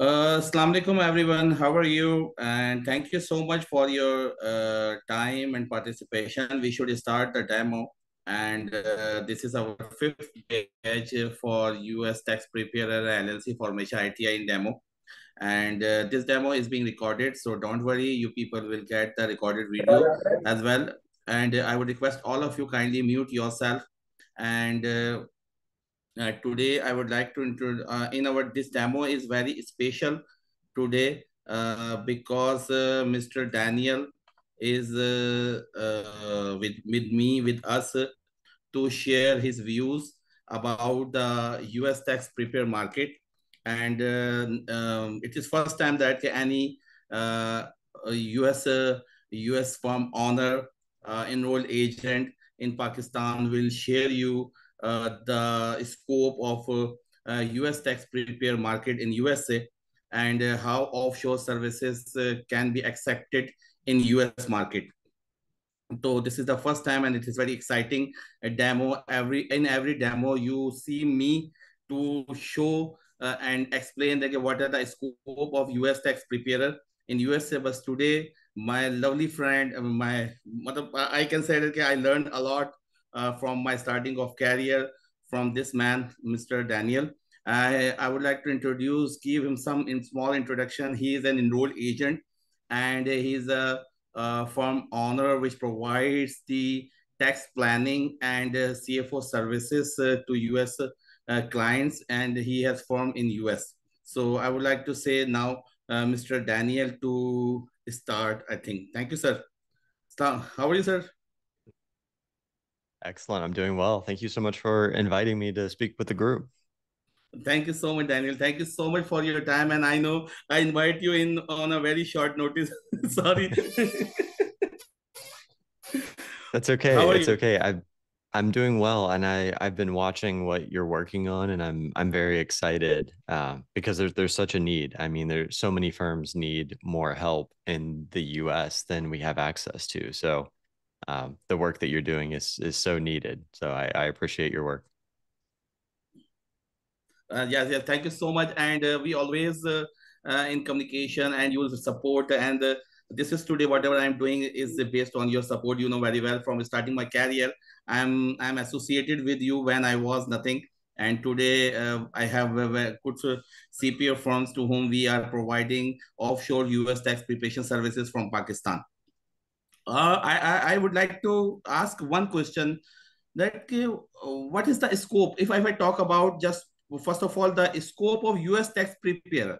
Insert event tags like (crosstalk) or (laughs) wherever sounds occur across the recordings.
Uh, Assalamualaikum, everyone. How are you? And thank you so much for your uh, time and participation. We should start the demo. And uh, this is our fifth batch for US Tax Preparer LLC formation ITI in demo. And uh, this demo is being recorded. So don't worry, you people will get the recorded video as well. And I would request all of you kindly mute yourself and uh, uh, today, I would like to introduce, uh, in our, this demo is very special today uh, because uh, Mr. Daniel is uh, with, with me, with us to share his views about the US tax prepare market. And um, it is first time that any US, US firm owner enrolled agent in Pakistan will share you uh, the scope of US uh, uh, tax prepare market in USA and how offshore services can be accepted in US market. So this is the first time and it is very exciting a demo. Every In every demo, you see me to show uh, and explain like, what are the scope of US tax preparer in USA. But today, my lovely friend, my mother, I can say that I learned a lot uh, from my starting of career from this man, Mr. Daniel. I, I would like to introduce, give him some in small introduction. He is an enrolled agent and he's a, a firm owner which provides the tax planning and uh, CFO services uh, to US uh, clients, and he has firm in US. So I would like to say now, uh, Mr. Daniel, to start. I think. Thank you, sir. How are you, sir? Excellent. I'm doing well. Thank you so much for inviting me to speak with the group. Thank you so much, Daniel. Thank you so much for your time. And I know I invite you in on a very short notice. (laughs) Sorry. (laughs) That's okay. It's you? okay. I I'm doing well, and I I've been watching what you're working on, and I'm I'm very excited uh, because there's there's such a need. I mean, there's so many firms need more help in the U.S. than we have access to. So um, the work that you're doing is is so needed. So I, I appreciate your work. Uh, yes. thank you so much. And uh, we always uh, uh in communication, and you support. And uh, this is today. Whatever I'm doing is based on your support. You know very well from starting my career. I'm I'm associated with you when I was nothing, and today uh, I have a, good CPO firms to whom we are providing offshore U.S. tax preparation services from Pakistan uh, I, I would like to ask one question that uh, what is the scope if, if I talk about just first of all the scope of US tax preparer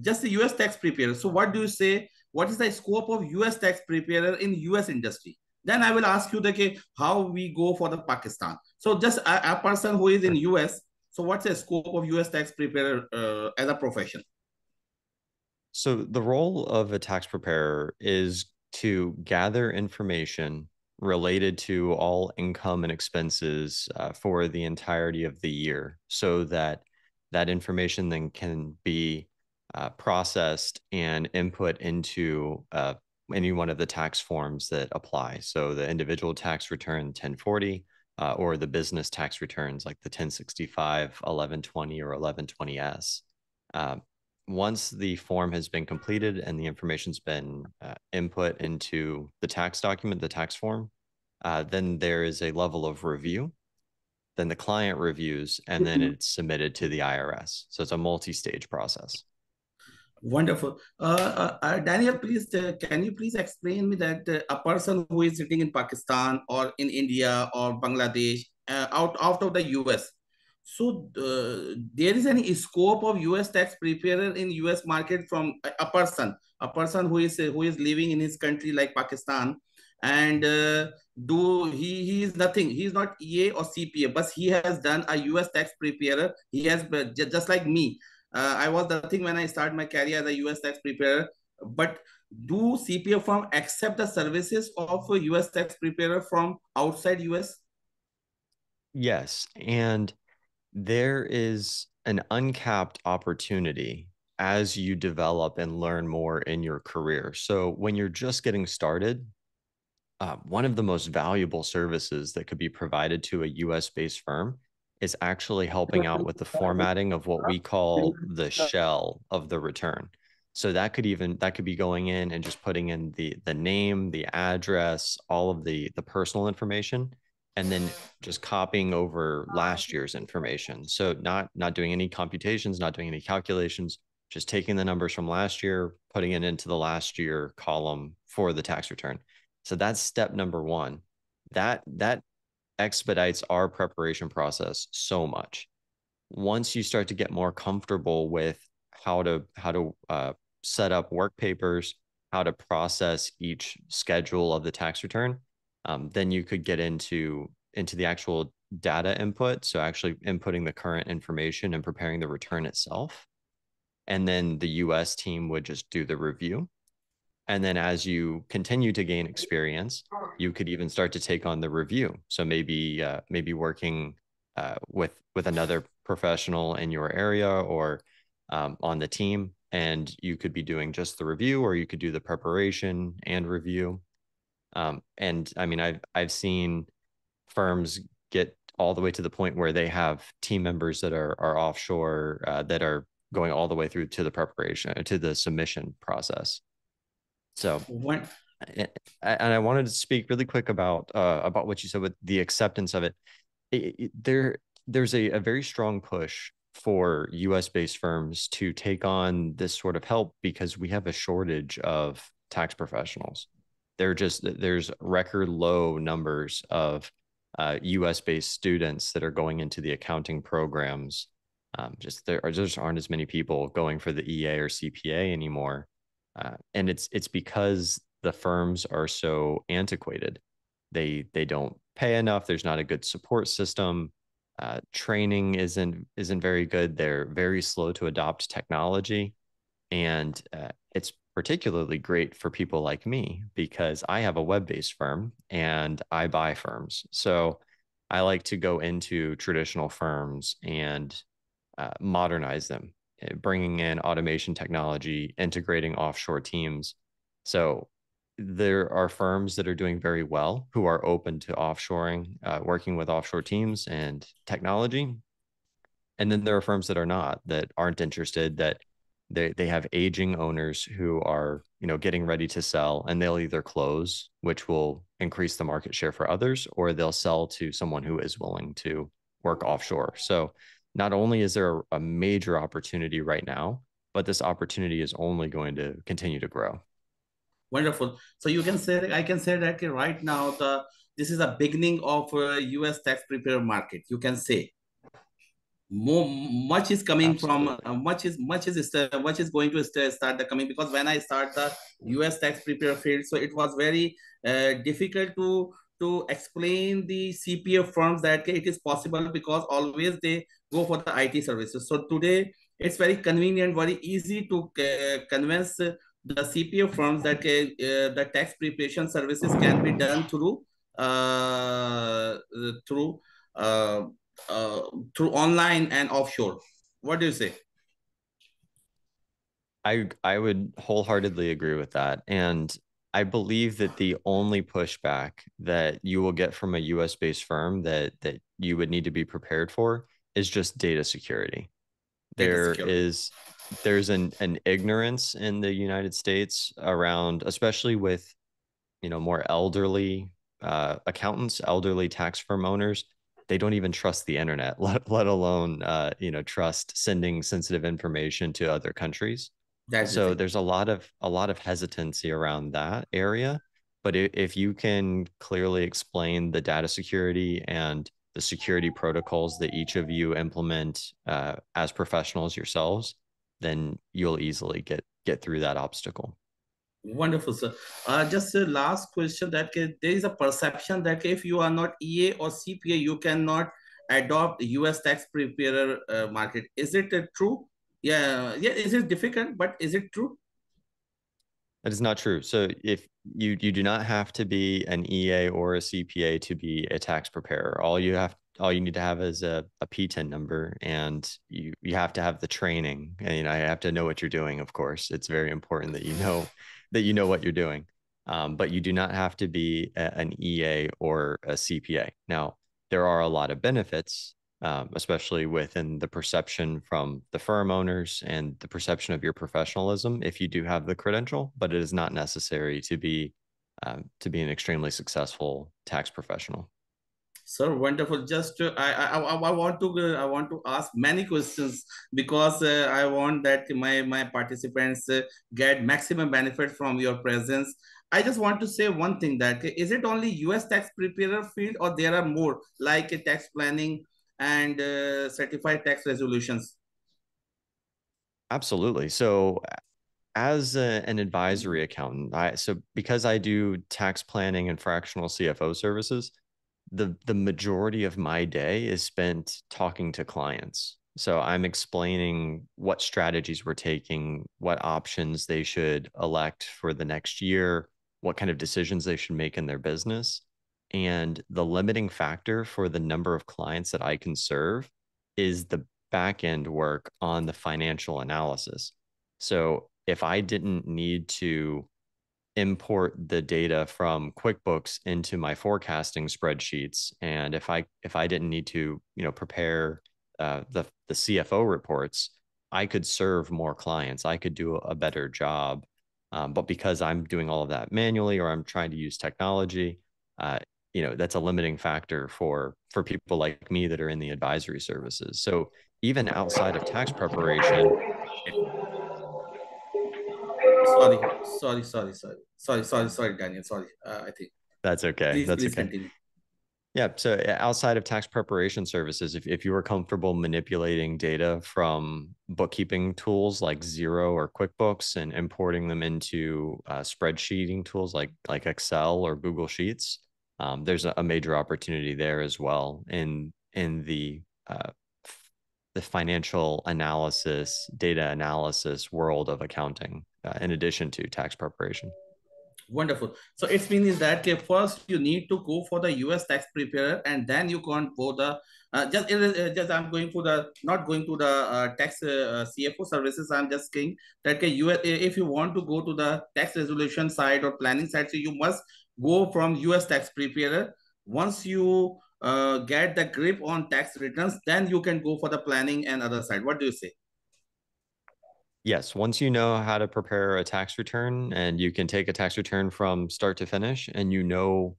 just the US tax preparer so what do you say what is the scope of US tax preparer in US industry then I will ask you the how we go for the Pakistan so just a, a person who is in US so what's the scope of US tax preparer uh, as a profession so the role of a tax preparer is to gather information related to all income and expenses uh, for the entirety of the year so that that information then can be uh, processed and input into uh, any one of the tax forms that apply. So the individual tax return 1040 uh, or the business tax returns like the 1065, 1120, or 1120S once the form has been completed and the information's been uh, input into the tax document, the tax form, uh, then there is a level of review. Then the client reviews, and then mm-hmm. it's submitted to the IRS. So it's a multi-stage process. Wonderful, uh, uh, uh Daniel. Please, uh, can you please explain me that a person who is sitting in Pakistan or in India or Bangladesh, out out of the U.S so uh, there is any scope of U.S. tax preparer in U.S. market from a, a person, a person who is who is living in his country like Pakistan, and uh, do he he is nothing. He is not EA or CPA, but he has done a U.S. tax preparer. He has just like me. Uh, I was nothing when I started my career as a U.S. tax preparer, but do CPA firm accept the services of a U.S. tax preparer from outside U.S.? Yes, and there is an uncapped opportunity as you develop and learn more in your career. So when you're just getting started, uh, one of the most valuable services that could be provided to a US based firm is actually helping out with the formatting of what we call the shell of the return. So that could even that could be going in and just putting in the the name, the address, all of the the personal information and then just copying over last year's information. So not not doing any computations, not doing any calculations, just taking the numbers from last year, putting it into the last year column for the tax return. So that's step number 1. That that expedites our preparation process so much. Once you start to get more comfortable with how to how to uh, set up work papers, how to process each schedule of the tax return, um, then you could get into into the actual data input so actually inputting the current information and preparing the return itself and then the us team would just do the review and then as you continue to gain experience you could even start to take on the review so maybe uh, maybe working uh, with with another professional in your area or um, on the team and you could be doing just the review or you could do the preparation and review um, and I mean, I've I've seen firms get all the way to the point where they have team members that are are offshore uh, that are going all the way through to the preparation to the submission process. So what? And I wanted to speak really quick about uh, about what you said with the acceptance of it. it, it there, there's a, a very strong push for US based firms to take on this sort of help because we have a shortage of tax professionals they're just there's record low numbers of uh, U.S. based students that are going into the accounting programs. Um, just there, are, just aren't as many people going for the EA or CPA anymore, uh, and it's it's because the firms are so antiquated. They they don't pay enough. There's not a good support system. Uh, training isn't isn't very good. They're very slow to adopt technology, and uh, it's particularly great for people like me because I have a web based firm and I buy firms. So I like to go into traditional firms and uh, modernize them, eh, bringing in automation technology, integrating offshore teams. So there are firms that are doing very well who are open to offshoring, uh, working with offshore teams and technology. And then there are firms that are not, that aren't interested, that they they have aging owners who are you know getting ready to sell and they'll either close which will increase the market share for others or they'll sell to someone who is willing to work offshore so not only is there a major opportunity right now but this opportunity is only going to continue to grow wonderful so you can say i can say that right now the this is a beginning of a uh, us tax preparer market you can say more much is coming Absolutely. from uh, much is much is much is going to start the coming because when I start the U.S. tax preparer field, so it was very uh, difficult to to explain the CPA firms that it is possible because always they go for the IT services. So today it's very convenient, very easy to uh, convince the CPA firms that uh, the tax preparation services can be done through uh, through uh, uh, through online and offshore. What do you say? I I would wholeheartedly agree with that, and I believe that the only pushback that you will get from a U.S. based firm that that you would need to be prepared for is just data security. Data security. is there's an an ignorance in the United States around, especially with you know more elderly uh, accountants, elderly tax firm owners they don't even trust the internet, (laughs) let, let alone uh, you know trust sending sensitive information to other countries. That's so the there's a lot of a lot of hesitancy around that area. But if you can clearly explain the data security and the security protocols that each of you implement uh, as professionals yourselves, then you'll easily get get through that obstacle. Wonderful, sir. Uh, just a last question that there is a perception that if you are not EA or CPA, you cannot adopt US tax preparer uh, market. Is it uh, true? Yeah, yeah. Is it difficult, but is it true? That is not true. So if you you do not have to be an EA or a CPA to be a tax preparer. All you have all you need to have is a, a P10 number and you you have to have the training and you know you have to know what you're doing, of course. It's very important that you know that you know what you're doing. Um, but you do not have to be a, an EA or a CPA. Now, there are a lot of benefits, um, especially within the perception from the firm owners and the perception of your professionalism if you do have the credential, but it is not necessary to be um, to be an extremely successful tax professional. Sir, wonderful. Just uh, I, I I want to uh, I want to ask many questions because uh, I want that my my participants uh, get maximum benefit from your presence. I just want to say one thing that uh, is it only U.S. tax preparer field or there are more like uh, tax planning and certified tax resolutions? Absolutely. So as a, an advisory accountant, I so because I do tax planning and fractional CFO services, the the majority of my day is spent talking to clients. So I'm explaining what strategies we're taking, what options they should elect for the next year, what kind of decisions they should make in their business. And the limiting factor for the number of clients that I can serve is the back end work on the financial analysis. So if I didn't need to import the data from QuickBooks into my forecasting spreadsheets. And if I if I didn't need to, you know, prepare uh, the the CFO reports, I could serve more clients. I could do a better job. Um, but because I'm doing all of that manually, or I'm trying to use technology, uh, you know, that's a limiting factor for for people like me that are in the advisory services. So even outside of tax preparation Oh. sorry, sorry, sorry, sorry, sorry, sorry, Daniel. Sorry, uh, I think that's okay. Please, that's please okay. Continue. Yeah. So outside of tax preparation services, if, if you were comfortable manipulating data from bookkeeping tools like Xero or QuickBooks and importing them into uh, spreadsheeting tools like like Excel or Google Sheets, um, there's a, major opportunity there as well in in the uh, the financial analysis, data analysis world of accounting uh, in addition to tax preparation. Wonderful. So it means that first you need to go for the US tax preparer, and then you can go the uh, just uh, just I'm going for the not going to the uh, tax uh, uh, CFO services. I'm just saying that okay, if you want to go to the tax resolution side or planning side, so you must go from US tax preparer. Once you uh, get the grip on tax returns, then you can go for the planning and other side. What do you say? Yes, once you know how to prepare a tax return and you can take a tax return from start to finish and you know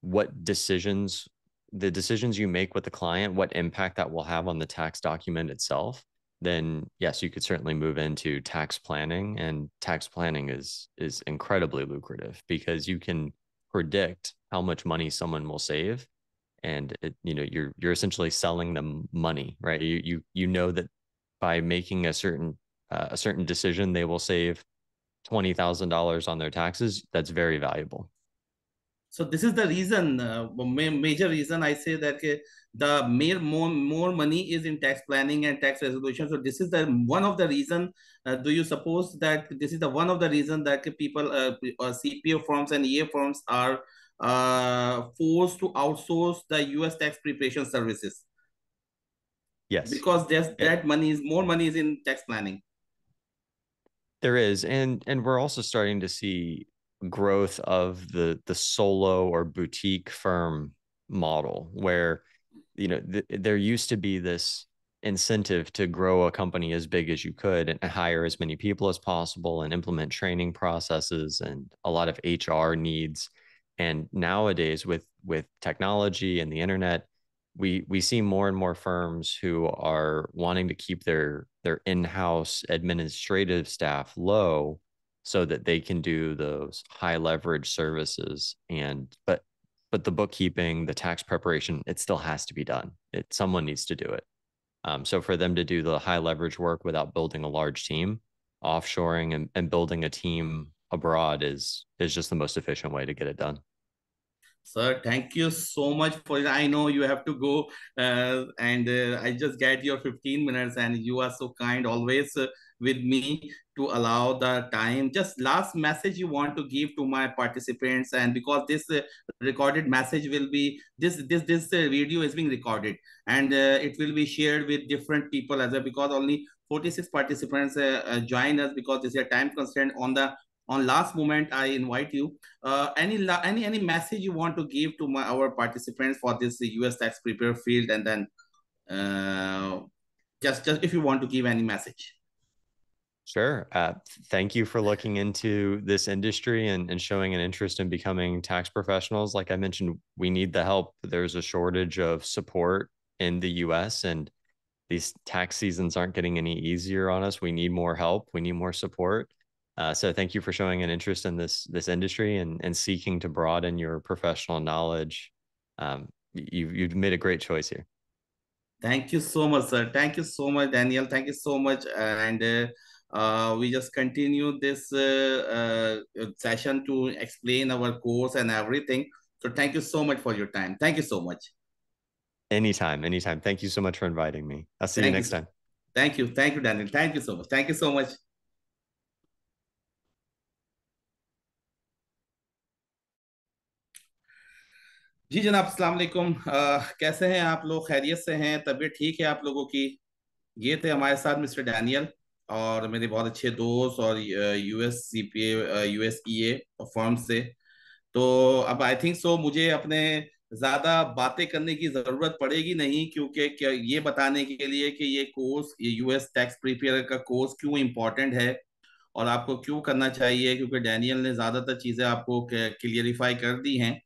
what decisions the decisions you make with the client, what impact that will have on the tax document itself, then yes, you could certainly move into tax planning and tax planning is is incredibly lucrative because you can predict how much money someone will save and it, you know you're you're essentially selling them money, right? You you you know that by making a certain uh, a certain decision, they will save $20,000 on their taxes. That's very valuable. So this is the reason, uh, major reason I say that okay, the mere more, more money is in tax planning and tax resolution. So this is the one of the reason. Uh, do you suppose that this is the one of the reason that people, uh, uh CPO firms and EA firms are uh, forced to outsource the U.S. tax preparation services? Yes. Because there's, yeah. that money is more money is in tax planning. There is, and and we're also starting to see growth of the the solo or boutique firm model where you know th- there used to be this incentive to grow a company as big as you could and hire as many people as possible and implement training processes and a lot of HR needs and nowadays with with technology and the internet we we see more and more firms who are wanting to keep their their in-house administrative staff low so that they can do those high leverage services and but but the bookkeeping the tax preparation it still has to be done it someone needs to do it um, so for them to do the high leverage work without building a large team offshoring and, and building a team abroad is is just the most efficient way to get it done Sir, thank you so much for I know you have to go, uh, and uh, I just get your 15 minutes, and you are so kind always uh, with me to allow the time. Just last message you want to give to my participants, and because this uh, recorded message will be this this this uh, video is being recorded, and uh, it will be shared with different people as well. Because only 46 participants join us because is a time constraint on the on last moment i invite you uh, any any any message you want to give to my our participants for this us tax prepare field and then uh, just just if you want to give any message Sure. Uh, thank you for looking into this industry and, and showing an interest in becoming tax professionals. Like I mentioned, we need the help. There's a shortage of support in the US, and these tax seasons aren't getting any easier on us. We need more help, we need more support. Uh, so thank you for showing an interest in this this industry and and seeking to broaden your professional knowledge. Um, you you've made a great choice here. Thank you so much, sir. Thank you so much, Daniel. Thank you so much, and. Uh, uh, we just continue this uh, uh, session to explain our course and everything. So thank you so much for your time. Thank you so much. Anytime, anytime. Thank you so much for inviting me. I'll see thank you next you. time. Thank you. Thank you, Daniel. Thank you so much. Thank you so much. जी जनाब असलकुम कैसे हैं आप लोग खैरियत से हैं तबीयत ठीक है आप लोगों की ये थे हमारे साथ मिस्टर डैनियल और मेरे बहुत अच्छे दोस्त और US C P A E A form से तो अब आई थिंक सो मुझे अपने ज़्यादा बातें करने की ज़रूरत पड़ेगी नहीं क्योंकि ये बताने के लिए कि ये कोर्स ये यूएस टैक्स प्रिपेयर का कोर्स क्यों इम्पोर्टेंट है और आपको क्यों करना चाहिए क्योंकि डैनियल ने ज़्यादातर चीज़ें आपको क्लियरिफाई कर दी हैं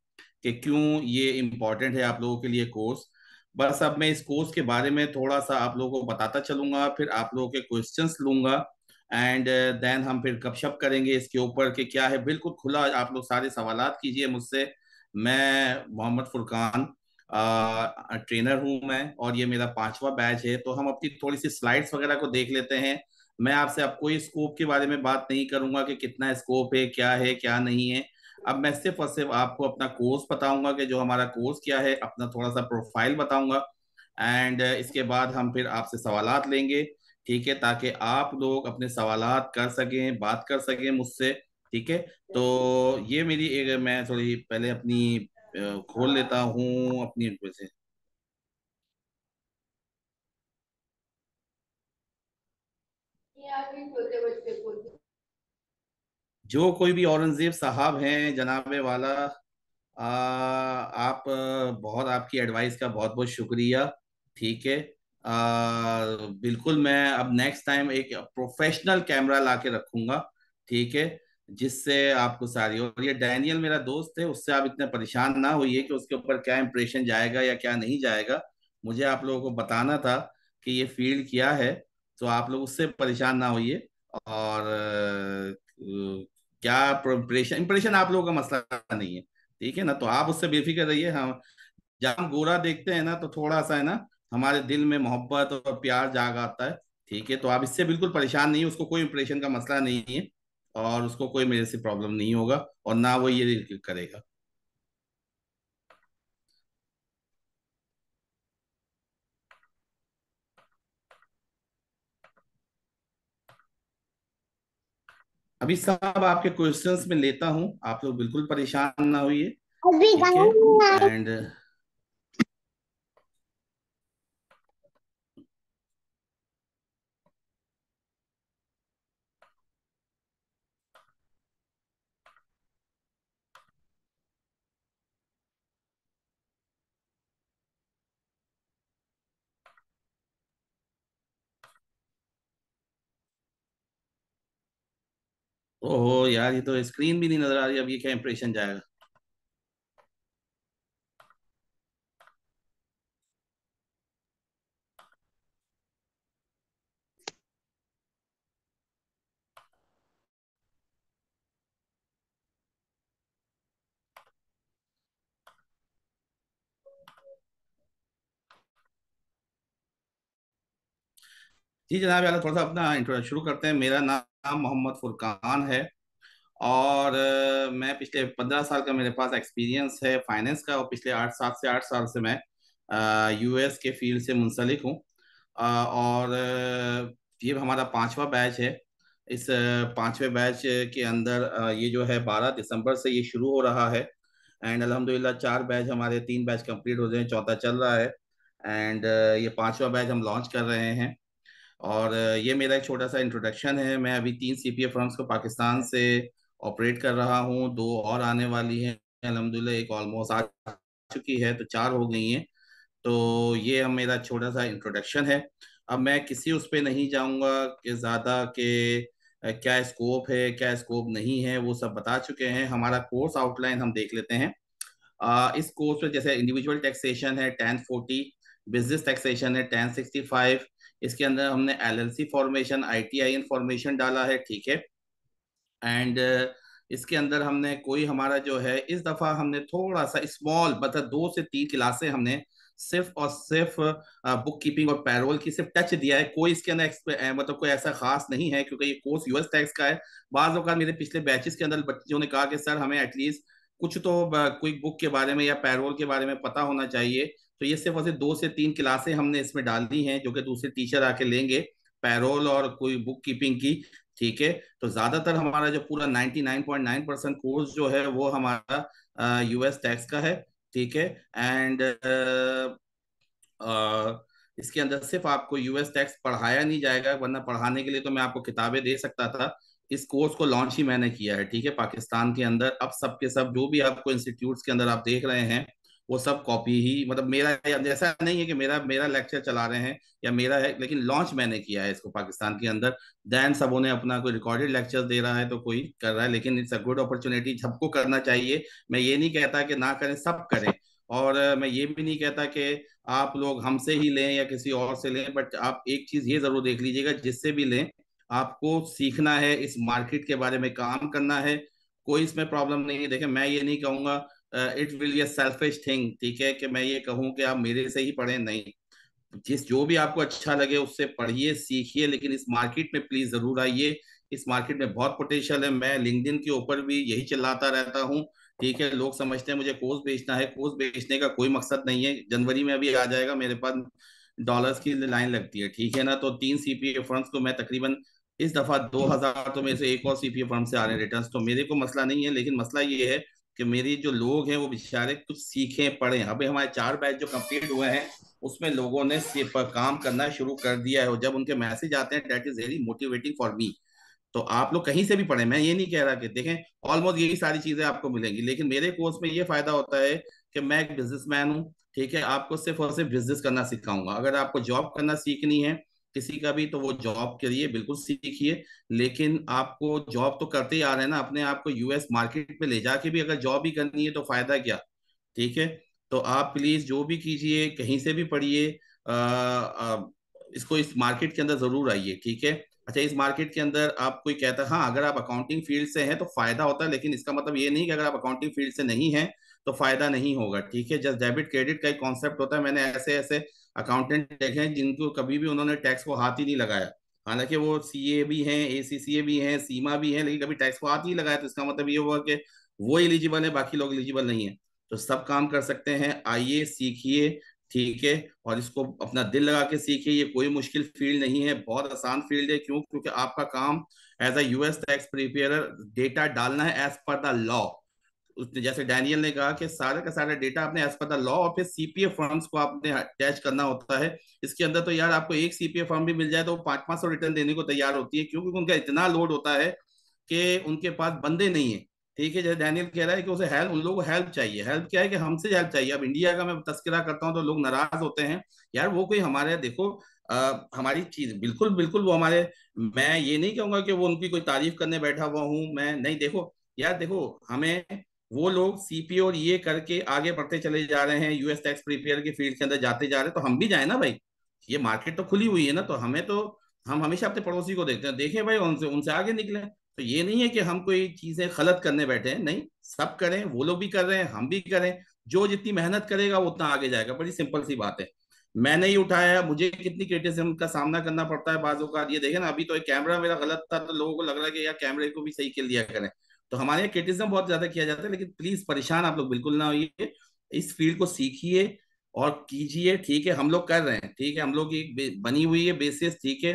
कि क्यों ये इम्पोर्टेंट है आप लोगों के लिए कोर्स बस अब मैं इस कोर्स के बारे में थोड़ा सा आप लोगों को बताता चलूंगा फिर आप लोगों के क्वेश्चन लूंगा एंड देन uh, हम फिर गपशप करेंगे इसके ऊपर कि क्या है बिल्कुल खुला आप लोग सारे सवाल कीजिए मुझसे मैं मोहम्मद फुरकान ट्रेनर हूं मैं और ये मेरा पांचवा बैच है तो हम अपनी थोड़ी सी स्लाइड्स वगैरह को देख लेते हैं मैं आपसे अब कोई स्कोप के बारे में बात नहीं करूंगा कि कितना स्कोप है क्या है क्या नहीं है अब मैं सिर्फ और सिर्फ आपको अपना कोर्स बताऊंगा कि जो हमारा कोर्स क्या है अपना थोड़ा सा प्रोफाइल बताऊंगा एंड uh, इसके बाद हम फिर आपसे सवाल लेंगे ठीक है ताकि आप लोग अपने सवाल कर सकें बात कर सकें मुझसे ठीक है तो ये मेरी एक मैं थोड़ी पहले अपनी खोल लेता हूँ अपनी से जो कोई भी औरंगजेब साहब हैं जनाबे वाला आ, आप बहुत आपकी एडवाइस का बहुत बहुत शुक्रिया ठीक है बिल्कुल मैं अब नेक्स्ट टाइम एक प्रोफेशनल कैमरा ला के रखूंगा ठीक है जिससे आपको सारी और ये डैनियल मेरा दोस्त है उससे आप इतने परेशान ना होइए कि उसके ऊपर क्या इंप्रेशन जाएगा या क्या नहीं जाएगा मुझे आप लोगों को बताना था कि ये फील्ड क्या है तो आप लोग उससे परेशान ना होइए और क्या इंप्रेशन इंप्रेशन आप लोगों का मसला नहीं है ठीक है ना तो आप उससे बेफिक्र रहिए हम जब हम गोरा देखते हैं ना तो थोड़ा सा है ना हमारे दिल में मोहब्बत और प्यार जाग आता है ठीक है तो आप इससे बिल्कुल परेशान नहीं है उसको कोई इंप्रेशन का मसला नहीं है और उसको कोई मेरे से प्रॉब्लम नहीं होगा और ना वो ये करेगा अभी साहब आपके क्वेश्चंस में लेता हूँ आप लोग बिल्कुल परेशान ना होइए एंड ओहो यार ये तो स्क्रीन भी नहीं नजर आ रही अब ये क्या इंप्रेशन जाएगा जी जनाब यार थोड़ा सा अपना इंट्रोडक्शन शुरू करते हैं मेरा नाम मोहम्मद फुरकान है और मैं पिछले पंद्रह साल का मेरे पास एक्सपीरियंस है फाइनेंस का और पिछले आठ सात से आठ साल से मैं यूएस के फील्ड से मुंसलिक हूँ और ये हमारा पांचवा बैच है इस पांचवे बैच के अंदर ये जो है बारह दिसंबर से ये शुरू हो रहा है एंड अलहमदिल्ला चार बैच हमारे तीन बैच कंप्लीट हो गए हैं चौथा चल रहा है एंड ये पांचवा बैच हम लॉन्च कर रहे हैं और ये मेरा एक छोटा सा इंट्रोडक्शन है मैं अभी तीन सी पी फर्म्स को पाकिस्तान से ऑपरेट कर रहा हूँ दो और आने वाली हैं अलहमदिल्ला एक ऑलमोस्ट आ चुकी है तो चार हो गई हैं तो ये मेरा छोटा सा इंट्रोडक्शन है अब मैं किसी उस पर नहीं जाऊँगा कि ज़्यादा के क्या स्कोप है क्या स्कोप नहीं है वो सब बता चुके हैं हमारा कोर्स आउटलाइन हम देख लेते हैं आ, इस कोर्स में जैसे इंडिविजुअल टैक्सेशन है टेन फोर्टी बिजनेस टैक्सेशन है टेन सिक्सटी फाइव इसके अंदर हमने एलएलसी फॉर्मेशन आईटीआईएन फॉर्मेशन डाला है ठीक है एंड uh, इसके अंदर हमने कोई हमारा जो है इस दफा हमने थोड़ा सा स्मॉल मतलब दो से तीन क्लासे हमने सिर्फ और सिर्फ बुक uh, कीपिंग और पैरोल की सिर्फ टच दिया है कोई इसके अंदर uh, मतलब कोई ऐसा खास नहीं है क्योंकि ये कोर्स यूएस टैक्स का है बाद मेरे पिछले बैचेस के अंदर बच्चों ने कहा कि सर हमें एटलीस्ट कुछ तो कोई बुक के बारे में या पैरोल के बारे में पता होना चाहिए तो ये सिर्फ दो से तीन क्लासे हमने इसमें डाल दी हैं जो कि दूसरे टीचर आके लेंगे पैरोल और कोई बुक कीपिंग की ठीक है तो ज्यादातर हमारा जो पूरा 99.9 परसेंट कोर्स जो है वो हमारा यूएस टैक्स का है ठीक है एंड इसके अंदर सिर्फ आपको यूएस टैक्स पढ़ाया नहीं जाएगा वरना पढ़ाने के लिए तो मैं आपको किताबें दे सकता था इस कोर्स को लॉन्च ही मैंने किया है ठीक है पाकिस्तान के अंदर अब सबके सब जो भी आपको इंस्टीट्यूट के अंदर आप देख रहे हैं वो सब कॉपी ही मतलब मेरा ऐसा नहीं है कि मेरा मेरा लेक्चर चला रहे हैं या मेरा है लेकिन लॉन्च मैंने किया है इसको पाकिस्तान के अंदर दैन सबों ने अपना कोई रिकॉर्डेड लेक्चर दे रहा है तो कोई कर रहा है लेकिन इट्स अ गुड अपॉर्चुनिटी सबको करना चाहिए मैं ये नहीं कहता कि ना करें सब करें और मैं ये भी नहीं कहता कि आप लोग हमसे ही लें या किसी और से लें बट आप एक चीज ये जरूर देख लीजिएगा जिससे भी लें आपको सीखना है इस मार्केट के बारे में काम करना है कोई इसमें प्रॉब्लम नहीं है देखें मैं ये नहीं कहूंगा it will be selfish thing ठीक है कि मैं ये कहूँ कि आप मेरे से ही पढ़ें नहीं जिस जो भी आपको अच्छा लगे उससे पढ़िए सीखिए लेकिन इस मार्केट में प्लीज जरूर आइए इस मार्केट में बहुत पोटेंशियल है मैं लिंकडिन के ऊपर भी यही चिल्लाता रहता हूँ ठीक है लोग समझते हैं मुझे कोर्स बेचना है कोर्स बेचने का कोई मकसद नहीं है जनवरी में अभी आ जाएगा मेरे पास डॉलर्स की लाइन लगती है ठीक है ना तो तीन सीपीए फंड्स को मैं तकरीबन इस दफा दो हजार तो मेरे से एक और सीपीए फंड से आ रहे हैं रिटर्न तो मेरे को मसला नहीं है लेकिन मसला ये है कि मेरी जो लोग हैं वो बेचारे कुछ सीखें पढ़े अभी हमारे चार बैच जो कंप्लीट हुए हैं उसमें लोगों ने काम करना शुरू कर दिया है जब उनके मैसेज आते हैं that is very motivating for me तो आप लोग कहीं से भी पढ़े मैं ये नहीं कह रहा कि देखें ऑलमोस्ट यही सारी चीजें आपको मिलेंगी लेकिन मेरे कोर्स में ये फायदा होता है कि मैं एक बिजनेसमैन हूँ ठीक है आपको सिर्फ और सिर्फ बिजनेस करना सिखाऊंगा अगर आपको जॉब करना सीखनी है किसी का भी तो वो जॉब के लिए बिल्कुल सीखिए लेकिन आपको जॉब तो करते ही आ रहे हैं ना अपने आप को यूएस मार्केट में ले जाके भी अगर जॉब ही करनी है तो फायदा क्या ठीक है तो आप प्लीज जो भी कीजिए कहीं से भी पढ़िए इसको इस मार्केट के अंदर जरूर आइए ठीक है अच्छा इस मार्केट के अंदर आप कोई कहता है हाँ अगर आप अकाउंटिंग फील्ड से हैं तो फायदा होता है लेकिन इसका मतलब ये नहीं कि अगर आप अकाउंटिंग फील्ड से नहीं है तो फायदा नहीं होगा ठीक है जस्ट डेबिट क्रेडिट का एक कॉन्सेप्ट होता है मैंने ऐसे ऐसे अकाउंटेंट देखे जिनको कभी भी उन्होंने टैक्स को हाथ ही नहीं लगाया हालांकि वो सी भी हैं ए भी हैं सीमा भी हैं लेकिन कभी टैक्स को हाथ ही लगाया तो इसका मतलब ये हुआ कि वो एलिजिबल है बाकी लोग एलिजिबल नहीं है तो सब काम कर सकते हैं आइए सीखिए ठीक है और इसको अपना दिल लगा के सीखिए ये कोई मुश्किल फील्ड नहीं है बहुत आसान फील्ड है क्यों क्योंकि आपका काम as a US tax preparer data डालना है एज पर द लॉ उसने जैसे डैनियल ने कहा कि सारे का सारा डेटा आपने एज पर द लॉ और फिर सीपीएफ फर्म्स को आपने अटैच करना होता है इसके अंदर तो यार आपको एक सीपीएफ फर्म भी मिल जाए तो पांच पांच सौ रिटर्न देने को तैयार होती है क्योंकि उनका इतना लोड होता है कि उनके पास बंदे नहीं है ठीक है जैसे डैनियल कह रहा है कि उसे हेल्प उन लोगों को हेल्प चाहिए हेल्प क्या है कि हमसे हेल्प चाहिए अब इंडिया का मैं तस्करा करता हूँ तो लोग नाराज होते हैं यार वो कोई हमारे देखो आ, हमारी चीज बिल्कुल बिल्कुल वो हमारे मैं ये नहीं कहूंगा कि वो उनकी कोई तारीफ करने बैठा हुआ हूँ मैं नहीं देखो यार देखो हमें वो लोग सीपी और ये e करके आगे बढ़ते चले जा रहे हैं यूएस टैक्स प्रिपेयर की फील्ड के अंदर जाते जा रहे हैं तो हम भी जाए ना भाई ये मार्केट तो खुली हुई है ना तो हमें तो हम हमेशा अपने पड़ोसी को देखते हैं देखें भाई उनसे उनसे आगे निकले तो ये नहीं है कि हम कोई चीजें गलत करने बैठे हैं नहीं सब करें वो लोग भी कर रहे हैं हम भी करें जो जितनी मेहनत करेगा वो उतना आगे जाएगा बड़ी सिंपल सी बात है मैंने ही उठाया मुझे कितनी क्रिटिसिज्म का सामना करना पड़ता है बाजू का ये देखे ना अभी तो एक कैमरा मेरा गलत था तो लोगों को लग रहा है कि यार कैमरे को भी सही कर लिया करें तो हमारे यहाँ क्रिटिज्म बहुत ज्यादा किया जाता है लेकिन प्लीज परेशान आप लोग बिल्कुल ना होइए इस फील्ड को सीखिए और कीजिए ठीक है हम लोग कर रहे हैं ठीक है हम लोग की बनी हुई है बेसिस ठीक है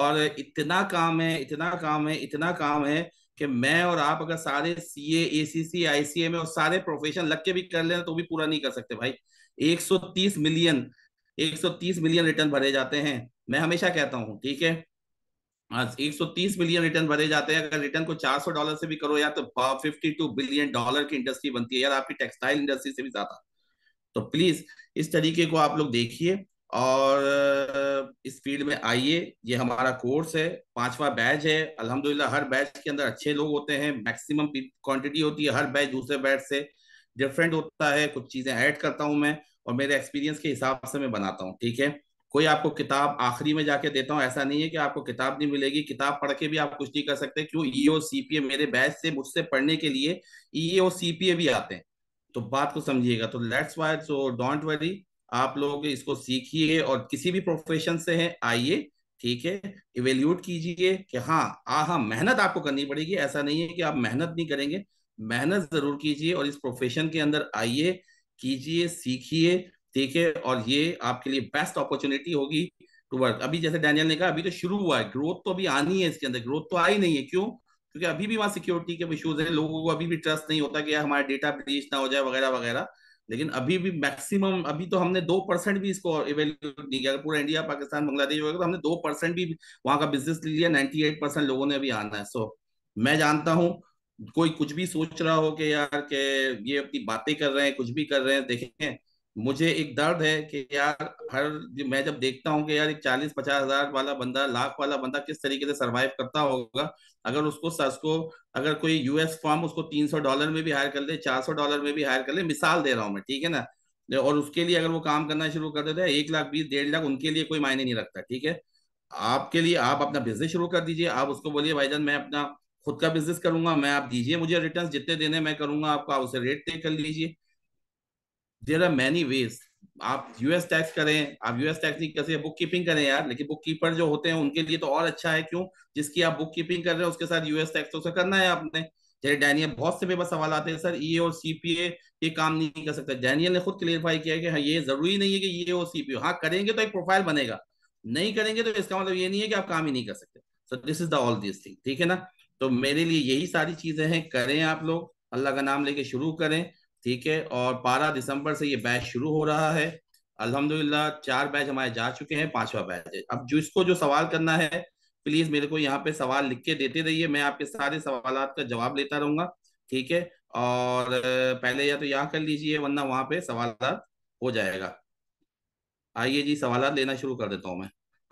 और इतना काम है इतना काम है इतना काम है कि मैं और आप अगर सारे सी ए सी सी आई सी एम और सारे प्रोफेशन लग के भी कर लेना तो भी पूरा नहीं कर सकते भाई 130 मिलियन 130 मिलियन रिटर्न भरे जाते हैं मैं हमेशा कहता हूँ ठीक है हाँ, एक सौ तीस रिटर्न भरे जाते हैं अगर रिटर्न को चार सौ डॉलर से भी करो यार तो फिफ्टी टू बिलियन डॉलर की इंडस्ट्री बनती है यार आपकी टेक्सटाइल इंडस्ट्री से भी ज्यादा तो प्लीज इस तरीके को आप लोग देखिए और इस फील्ड में आइए ये हमारा कोर्स है पांचवा बैच है अल्हम्दुलिल्लाह हर बैच के अंदर अच्छे लोग होते हैं मैक्सिमम क्वांटिटी होती है हर बैच दूसरे बैच से डिफरेंट होता है कुछ चीजें ऐड करता हूं मैं और मेरे एक्सपीरियंस के हिसाब से मैं बनाता हूँ ठीक है कोई आपको किताब आखिरी में जाके देता हूँ ऐसा नहीं है कि आपको किताब नहीं मिलेगी किताब पढ़ के भी आप कुछ नहीं कर सकते क्यों ईओ e सीपीए मेरे बैच से मुझसे पढ़ने के लिए ईओ e सीपीए भी आते हैं तो बात को समझिएगा तो let's why so don't worry आप लोग इसको सीखिए और किसी भी प्रोफेशन से है आइए ठीक है इवेल्यूट कीजिए कि हाँ आ हाँ मेहनत आपको करनी पड़ेगी ऐसा नहीं है कि आप मेहनत नहीं करेंगे मेहनत जरूर कीजिए और इस प्रोफेशन के अंदर आइए कीजिए सीखिए ठीक है और ये आपके लिए बेस्ट अपॉर्चुनिटी होगी टू वर्क अभी जैसे डैनियल ने कहा अभी तो शुरू हुआ है ग्रोथ तो अभी आनी है इसके अंदर ग्रोथ तो आई नहीं है क्यों क्योंकि अभी भी वहाँ सिक्योरिटी के इशूज है लोगों को अभी भी ट्रस्ट नहीं होता कि हमारा डेटा ब्रीच ना हो जाए वगैरह वगैरह लेकिन अभी भी मैक्सिमम अभी तो हमने दो परसेंट भी इसको इवेल्यूट नहीं किया पूरा इंडिया पाकिस्तान बांग्लादेश वगैरह तो हमने दो परसेंट भी वहां का बिजनेस ले लिया नाइन्टी एट परसेंट लोगों ने अभी आना है सो मैं जानता हूँ कोई कुछ भी सोच रहा हो कि यार के ये अपनी बातें कर रहे हैं कुछ भी कर रहे हैं देखें मुझे एक दर्द है कि यार हर मैं जब देखता हूँ कि यार एक चालीस पचास हजार वाला बंदा लाख वाला बंदा किस तरीके से सरवाइव करता होगा अगर उसको सस को अगर कोई यूएस फॉर्म उसको तीन सौ डॉलर में भी हायर कर ले चार सौ डॉलर में भी हायर कर ले मिसाल दे रहा हूँ मैं ठीक है ना और उसके लिए अगर वो काम करना शुरू कर देते हैं एक लाख बीस डेढ़ लाख उनके लिए कोई मायने नहीं रखता ठीक है आपके लिए आप अपना बिजनेस शुरू कर दीजिए आप उसको बोलिए भाईजान मैं अपना खुद का बिजनेस करूंगा मैं आप दीजिए मुझे रिटर्न जितने देने मैं करूंगा आपका उसे रेट तय कर लीजिए देर आर मैनी वेज आप यूएस टैक्स करें आप यूएस टैक्स नहीं कर बुक कीपिंग करें यार लेकिन बुक कीपर जो होते हैं उनके लिए तो और अच्छा है क्यों जिसकी आप बुक कीपिंग कर रहे हैं उसके साथ यूएस टैक्स तो करना है आपने जैसे डैनियल बहुत से पेपर सवाल आते हैं सर ई e और सीपीए ये काम नहीं कर सकता डैनियल ने खुद क्लियरफाई किया कि हाँ ये जरूरी नहीं है कि ये e और सीपीओ हाँ करेंगे तो एक प्रोफाइल बनेगा नहीं करेंगे तो इसका मतलब ये नहीं है कि आप काम ही नहीं कर सकते so this is the all this thing ठीक है ना तो मेरे लिए यही सारी चीजें हैं करें आप लोग अल्लाह का नाम लेके शुरू करें ठीक है और बारह दिसंबर से ये बैच शुरू हो रहा है अल्हम्दुलिल्लाह चार बैच हमारे जा चुके हैं पांचवा बैच है अब जिसको जो सवाल करना है प्लीज मेरे को यहाँ पे सवाल लिख के देते रहिए मैं आपके सारे सवाल का जवाब लेता रहूंगा ठीक है और पहले या तो यहाँ कर लीजिए वरना वहां पे सवाल हो जाएगा आइए जी सवाल लेना शुरू कर देता हूँ मैं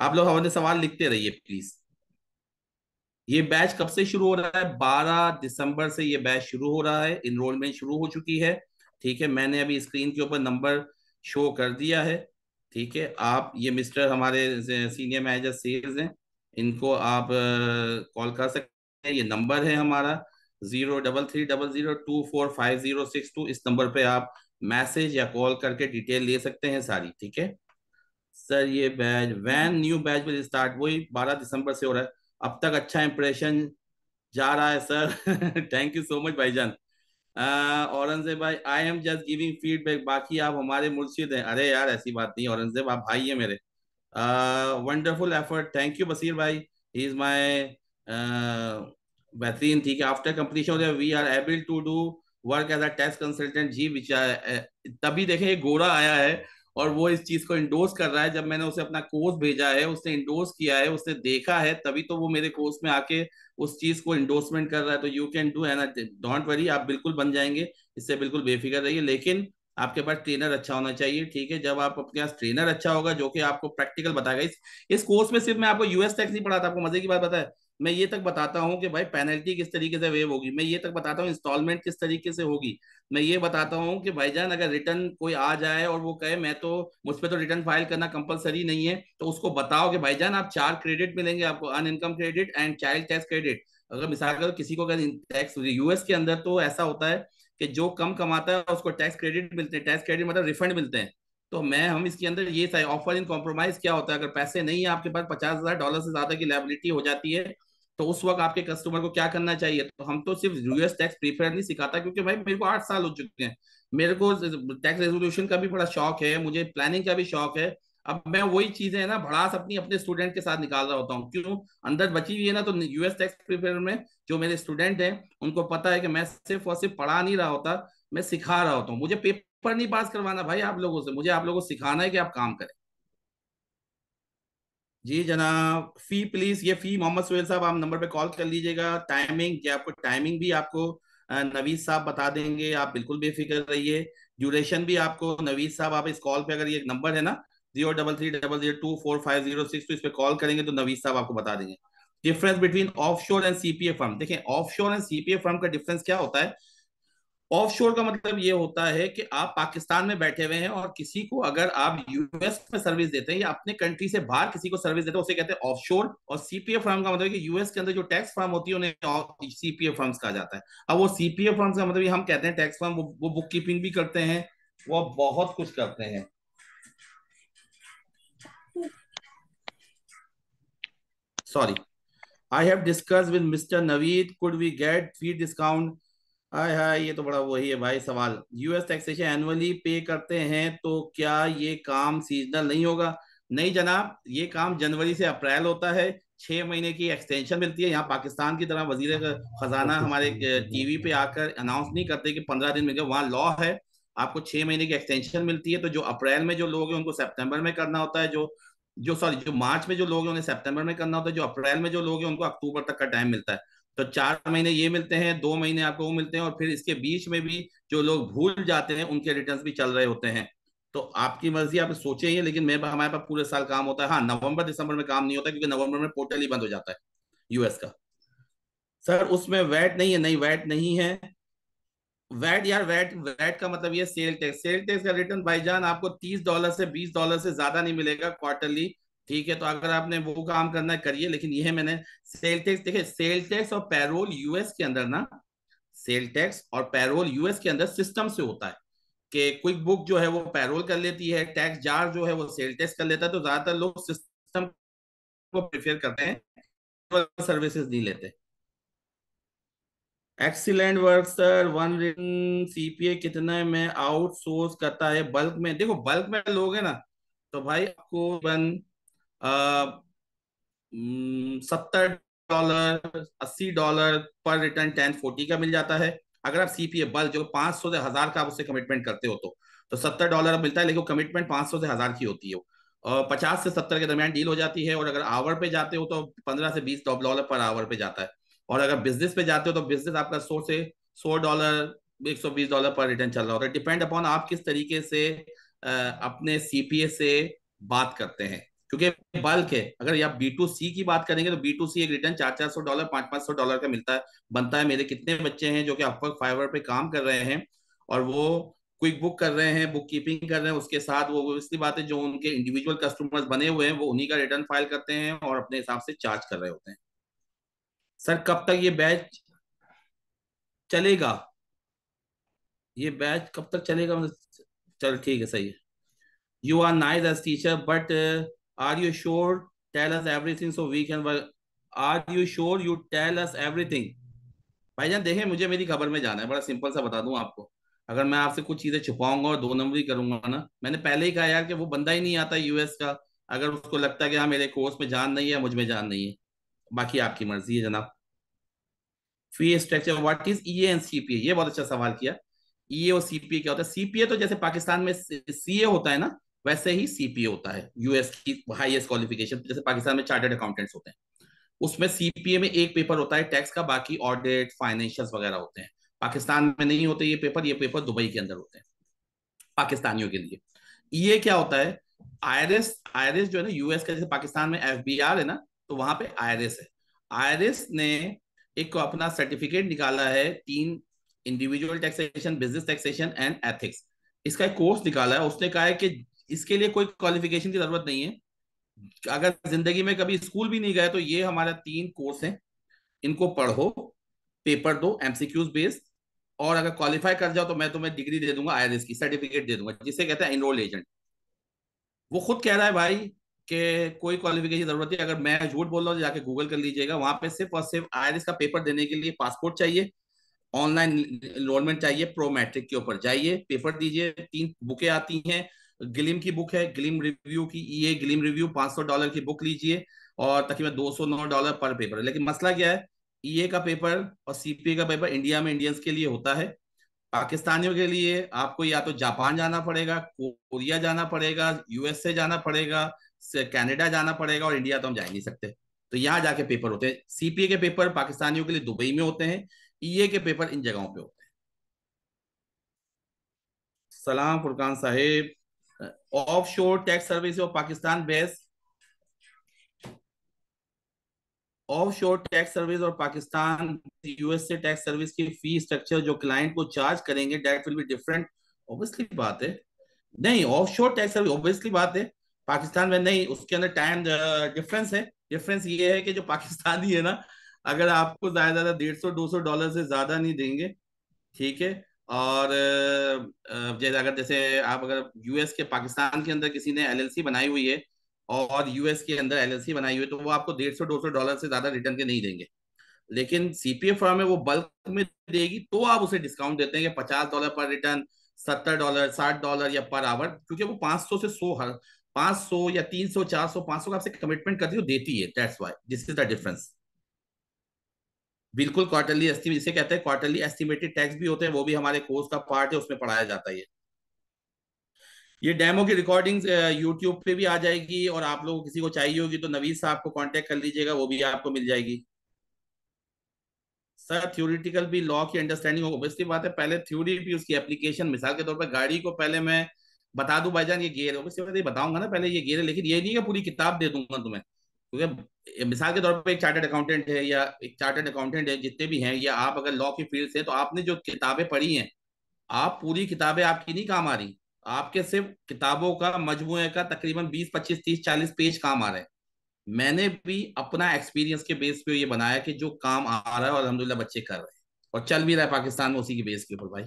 आप लोग हमारे सवाल लिखते रहिए प्लीज ये बैच कब से शुरू हो रहा है 12 दिसंबर से ये बैच शुरू हो रहा है इनरोलमेंट शुरू हो चुकी है ठीक है मैंने अभी स्क्रीन के ऊपर नंबर शो कर दिया है ठीक है आप ये मिस्टर हमारे सीनियर मैनेजर सेल्स हैं इनको आप कॉल कर सकते हैं ये नंबर है हमारा zero double three double zero two four five zero six two इस नंबर पे आप मैसेज या कॉल करके डिटेल ले सकते हैं सारी ठीक है सर ये batch one new batch will start वही बारह दिसंबर से हो रहा है अब तक अच्छा इंप्रेशन जा रहा है sir thank you so much भाईजान औरंगजेब भाई I am just giving feedback बाकी आप हमारे मुर्शिद हैं अरे यार ऐसी बात नहीं औरंगजेब आप भाई है मेरे wonderful effort thank you Basir भाई ही इज माई बेहतरीन ठीक है after competition we are able to do work as a टेस्ट कंसल्टेंट जी विचार तभी देखें गोरा आया है और वो इस चीज को इंडोर्स कर रहा है जब मैंने उसे अपना कोर्स भेजा है उसने इंडोर्स किया है उसने देखा है तभी तो वो मेरे कोर्स में आके उस चीज को इंडोर्समेंट कर रहा है तो you can do and don't worry आप बिल्कुल बन जाएंगे इससे बिल्कुल बेफिक्र रहिए लेकिन आपके पास ट्रेनर अच्छा होना चाहिए ठीक है जब आप अपने पास ट्रेनर अच्छा होगा जो कि आपको प्रैक्टिकल बताएगा इस इस कोर्स में सिर्फ मैं आपको यूएस टैक्स नहीं पढ़ाता आपको मजे की बात बताया मैं ये तक बताता हूँ कि भाई पेनल्टी किस तरीके से वेव होगी मैं ये तक बताता हूँ इंस्टॉलमेंट किस तरीके से होगी मैं ये बताता हूँ कि भाईजान अगर रिटर्न कोई आ जाए और वो कहे मैं तो मुझ पर तो रिटर्न फाइल करना कंपलसरी नहीं है तो उसको बताओ कि भाईजान आप चार क्रेडिट मिलेंगे आपको अन income credit and child tax credit अगर मिसाल अगर किसी को अगर टैक्स यूएस के अंदर तो ऐसा होता है कि जो कम कमाता है उसको टैक्स क्रेडिट मिलते हैं टैक्स क्रेडिट मतलब रिफंड मिलते हैं तो मैं हम इसके अंदर ये ऑफर इन कॉम्प्रोमाइज क्या होता है अगर पैसे नहीं है आपके पास पचास हजार डॉलर से ज्यादा की लाइबिलिटी हो जाती है तो उस वक्त आपके कस्टमर को क्या करना चाहिए तो हम तो सिर्फ यूएस टैक्स प्रीफर नहीं सिखाता क्योंकि भाई मेरे को आठ साल हो चुके हैं मेरे को टैक्स रेजोल्यूशन का भी बड़ा शौक है मुझे प्लानिंग का भी शौक है अब मैं वही चीजें है ना भड़ास अपनी अपने स्टूडेंट के साथ निकाल रहा होता हूँ क्यों अंदर बची हुई है ना तो यूएस टैक्स प्रिपेयर में जो मेरे स्टूडेंट हैं उनको पता है कि मैं सिर्फ और सिर्फ पढ़ा नहीं रहा होता मैं सिखा रहा होता हूँ मुझे पेपर पर नहीं पास करवाना भाई आप लोगों से मुझे आप लोगों को सिखाना है कि आप काम करें जी जनाब फी प्लीज ये फी मोहम्मद सुहेल साहब आप नंबर पे कॉल कर लीजिएगा टाइमिंग आपको टाइमिंग भी आपको नवीद साहब बता देंगे आप बिल्कुल बेफिक्र रहिए ड्यूरेशन भी आपको नवीद साहब आप इस कॉल पे अगर ये नंबर है ना zero double three double zero two four five zero six तो इस पे कॉल करेंगे तो नवीद साहब आपको बता देंगे difference between offshore and CPA firm देखें offshore and CPA firm का डिफरेंस क्या होता है ऑफशोर का मतलब ये होता है कि आप पाकिस्तान में बैठे हुए हैं और किसी को अगर आप यूएस में सर्विस देते हैं या अपने कंट्री से बाहर किसी को सर्विस देते हैं उसे कहते हैं ऑफशोर और सीपीएफ फर्म का मतलब कि यूएस के अंदर जो टैक्स फर्म होती है उन्हें सीपीएफ फर्म्स कहा जाता है अब वो सीपीएफ फर्म्स का मतलब हम कहते हैं टैक्स फर्म वो, वो बुक कीपिंग भी करते हैं वो बहुत कुछ करते हैं sorry I have discuss with mister Naveed could we get fee discount हाय हाय ये तो बड़ा वही है भाई सवाल यूएस टैक्सेशन एनुअली पे करते हैं तो क्या ये काम सीजनल नहीं होगा नहीं जनाब ये काम जनवरी से अप्रैल होता है छह महीने की एक्सटेंशन मिलती है यहाँ पाकिस्तान की तरह वजीर खजाना हमारे टीवी पे आकर अनाउंस नहीं करते कि पंद्रह दिन में वहाँ लॉ है आपको छह महीने की एक्सटेंशन मिलती है तो जो अप्रैल में जो लोग हैं उनको सेप्टेम्बर में करना होता है जो जो सॉरी जो मार्च में जो लोग हैं उन्हें सेप्टेम्बर में करना होता है जो अप्रैल में जो लोग हैं उनको अक्टूबर तक का टाइम मिलता है तो चार महीने ये मिलते हैं दो महीने आपको वो मिलते हैं और फिर इसके बीच में भी जो लोग भूल जाते हैं उनके रिटर्न भी चल रहे होते हैं तो आपकी मर्जी आप सोचे ही लेकिन मेरे हमारे पास पूरे साल काम होता है हाँ नवंबर दिसंबर में काम नहीं होता क्योंकि नवंबर में पोर्टल ही बंद हो जाता है यूएस का सर उसमें वैट नहीं है नहीं वैट नहीं है वैट यार वैट वैट का मतलब ये सेल टैक्स सेल टैक्स का रिटर्न भाईजान आपको तीस डॉलर से बीस डॉलर से ज्यादा नहीं मिलेगा क्वार्टरली ठीक है तो अगर आपने वो काम करना है करिए लेकिन यह मैंने सेल टैक्स देखिए सेल टैक्स और पैरोल यूएस के अंदर ना सेल टैक्स और पैरोल यूएस के अंदर सिस्टम से होता है कि क्विक बुक जो है वो पैरोल कर लेती है टैक्स जार जो है वो सेल टैक्स कर लेता है तो ज्यादातर लोग सिस्टम को प्रिफेयर करते हैं सर्विसेज नहीं लेते excellent work sir one CPA कितने में आउटसोर्स करता है बल्क में देखो बल्क में लोग है ना तो भाई आपको वन Uh, mm, सत्तर डॉलर अस्सी डॉलर पर रिटर्न टेन फोर्टी का मिल जाता है अगर आप सीपीए बल जो पांच सौ से हजार का आप उससे कमिटमेंट करते हो तो तो सत्तर डॉलर मिलता है लेकिन कमिटमेंट पांच सौ से हजार की होती है और पचास से सत्तर के दरमियान डील हो जाती है और अगर आवर पे जाते हो तो पंद्रह से बीस डॉलर पर आवर पे जाता है और अगर बिजनेस पे जाते हो तो बिजनेस आपका सौ से सौ डॉलर एक सौ बीस डॉलर पर रिटर्न चल रहा होता है डिपेंड अपॉन आप किस तरीके से uh, अपने सीपीए से बात करते हैं क्योंकि बल्क है अगर आप बी टू सी की बात करेंगे तो बी टू सी एक रिटर्न चार चार सौ डॉलर पांच पांच सौ डॉलर का मिलता है बनता है मेरे कितने बच्चे हैं जो कि अपवर्क फाइवर पे काम कर रहे हैं और वो क्विक बुक कर रहे हैं बुक कीपिंग कर रहे हैं उसके साथ वो इसलिए बात है जो उनके इंडिविजुअल कस्टमर्स बने हुए हैं वो उन्हीं का रिटर्न फाइल करते हैं और अपने हिसाब से चार्ज कर रहे होते हैं सर कब तक ये बैच चलेगा ये बैच कब तक चलेगा मतलब, चल ठीक है सही है you are nice as teacher but are you sure tell us everything so we can work are you sure you tell us everything भाईजान देखें मुझे मेरी खबर में जाना है बड़ा सिंपल सा बता दूं आपको अगर मैं आपसे कुछ चीजें छुपाऊंगा और दो नंबर ही करूंगा ना मैंने पहले ही कहा यार कि वो बंदा ही नहीं आता यूएस का अगर उसको लगता है कि हाँ मेरे कोर्स में जान नहीं है मुझ में जान नहीं है बाकी आपकी मर्जी है जनाब fee structure what is E and CPA ये बहुत अच्छा सवाल किया ई e ए और सीपीए क्या होता है सीपीए तो जैसे पाकिस्तान में सीए होता है ना वैसे ही सीपीए होता है यूएस की हाईएस्ट क्वालिफिकेशन जैसे पाकिस्तान में चार्टर्ड अकाउंटेंट्स होते हैं उसमें सीपीए में एक पेपर होता है टैक्स का बाकी ऑडिट फाइनेंशियल वगैरह होते हैं पाकिस्तान में नहीं होते ये पेपर ये पेपर दुबई के अंदर होते हैं पाकिस्तानियों के लिए ये क्या होता है आईआरएस आईआरएस जो है ना यूएस का जैसे पाकिस्तान में एफ है ना तो वहां पे आईआरएस है आईआरएस ने एक अपना सर्टिफिकेट निकाला है तीन individual taxation business taxation and ethics इसका एक कोर्स निकाला है उसने कहा है कि इसके लिए कोई क्वालिफिकेशन की जरूरत नहीं है अगर जिंदगी में कभी स्कूल भी नहीं गए तो ये हमारा तीन कोर्स है इनको पढ़ो पेपर दो एमसीक्यूज बेस्ड और अगर क्वालिफाई कर जाओ तो मैं तुम्हें डिग्री दे दूंगा आई की सर्टिफिकेट दे दूंगा जिसे कहते हैं एनरोल एजेंट वो खुद कह रहा है भाई के कोई क्वालिफिकेशन जरूरत नहीं अगर मैं झूठ बोल रहा हूँ तो जाके गूगल कर लीजिएगा वहां पे सिर्फ और सिर्फ आई का पेपर देने के लिए पासपोर्ट चाहिए ऑनलाइन इनरोलमेंट चाहिए प्रो मैट्रिक के ऊपर जाइए पेपर दीजिए तीन बुकें आती हैं गिलिम की बुक है गिलिम रिव्यू की ये गिलिम रिव्यू 500 डॉलर की बुक लीजिए और तकरीबन 209 डॉलर पर पेपर है लेकिन मसला क्या है ई e ए का पेपर और सीपीए का पेपर इंडिया में इंडियंस के लिए होता है पाकिस्तानियों के लिए आपको या तो जापान जाना पड़ेगा कोरिया जाना पड़ेगा यूएसए जाना पड़ेगा कैनेडा जाना पड़ेगा और इंडिया तो हम जा ही नहीं सकते तो यहाँ जाके पेपर होते हैं सीपीए के पेपर पाकिस्तानियों के लिए दुबई में होते हैं ईए e के पेपर इन जगहों पे होते हैं सलाम फुरकान साहेब offshore tax service of Pakistan based offshore tax service और पाकिस्तान यूएसए टैक्स सर्विस की फी स्ट्रक्चर जो क्लाइंट को चार्ज करेंगे that will be different obviously बात है नहीं ऑफशोर टैक्स सर्विस ऑब्वियसली बात है पाकिस्तान में नहीं उसके अंदर टाइम डिफरेंस uh, है डिफरेंस ये है कि जो पाकिस्तानी है ना अगर आपको ज्यादा ज्यादा डेढ़ सौ दो सौ डॉलर से ज्यादा नहीं देंगे ठीक है और जैसे अगर जैसे आप अगर यूएस के पाकिस्तान के अंदर किसी ने एलएलसी बनाई हुई है और यूएस के अंदर एलएलसी बनाई हुई है तो वो आपको डेढ़ सौ दो सौ डॉलर से ज्यादा रिटर्न के नहीं देंगे लेकिन सीपीएफ फर्म है वो बल्क में देगी तो आप उसे डिस्काउंट देते हैं कि पचास डॉलर पर रिटर्न सत्तर डॉलर साठ डॉलर या पर आवर क्योंकि वो पांच सौ से सौ हर पांच सौ या तीन सौ चार सौ पांच सौ का आपसे कमिटमेंट करती है देती है that's why this is the difference बिल्कुल क्वार्टरली एस्टिमेट जिसे कहते हैं क्वार्टरली एस्टिमेटेड टैक्स भी होते हैं वो भी हमारे कोर्स का पार्ट है उसमें पढ़ाया जाता है ये डेमो की रिकॉर्डिंग यूट्यूब पे भी आ जाएगी और आप लोग किसी को चाहिए होगी तो नवीद साहब को कांटेक्ट कर लीजिएगा वो भी आपको मिल जाएगी सर थ्योरिटिकल भी लॉ की अंडरस्टैंडिंग होगी ऑब्वियसली बात है पहले थ्योरी भी उसकी एप्लीकेशन मिसाल के तौर पर गाड़ी को पहले मैं बता भाई जान ये गेयर है तो बताऊंगा ना पहले ये गेयर है लेकिन ये नहीं है पूरी किताब दे दूंगा तुम्हें क्योंकि मिसाल के तौर पर एक चार्टर्ड अकाउंटेंट है या एक चार्टर्ड अकाउंटेंट है जितने भी हैं या आप अगर लॉ की फील्ड से तो आपने जो किताबें पढ़ी हैं आप पूरी किताबें आपकी नहीं काम आ रही आपके सिर्फ किताबों का मजमू का तकरीबन बीस पच्चीस तीस चालीस पेज काम आ रहे हैं मैंने भी अपना एक्सपीरियंस के बेस पे ये बनाया कि जो काम आ रहा है और अलहमदुल्ला बच्चे कर रहे हैं और चल भी रहा है पाकिस्तान में उसी के बेस के ऊपर भाई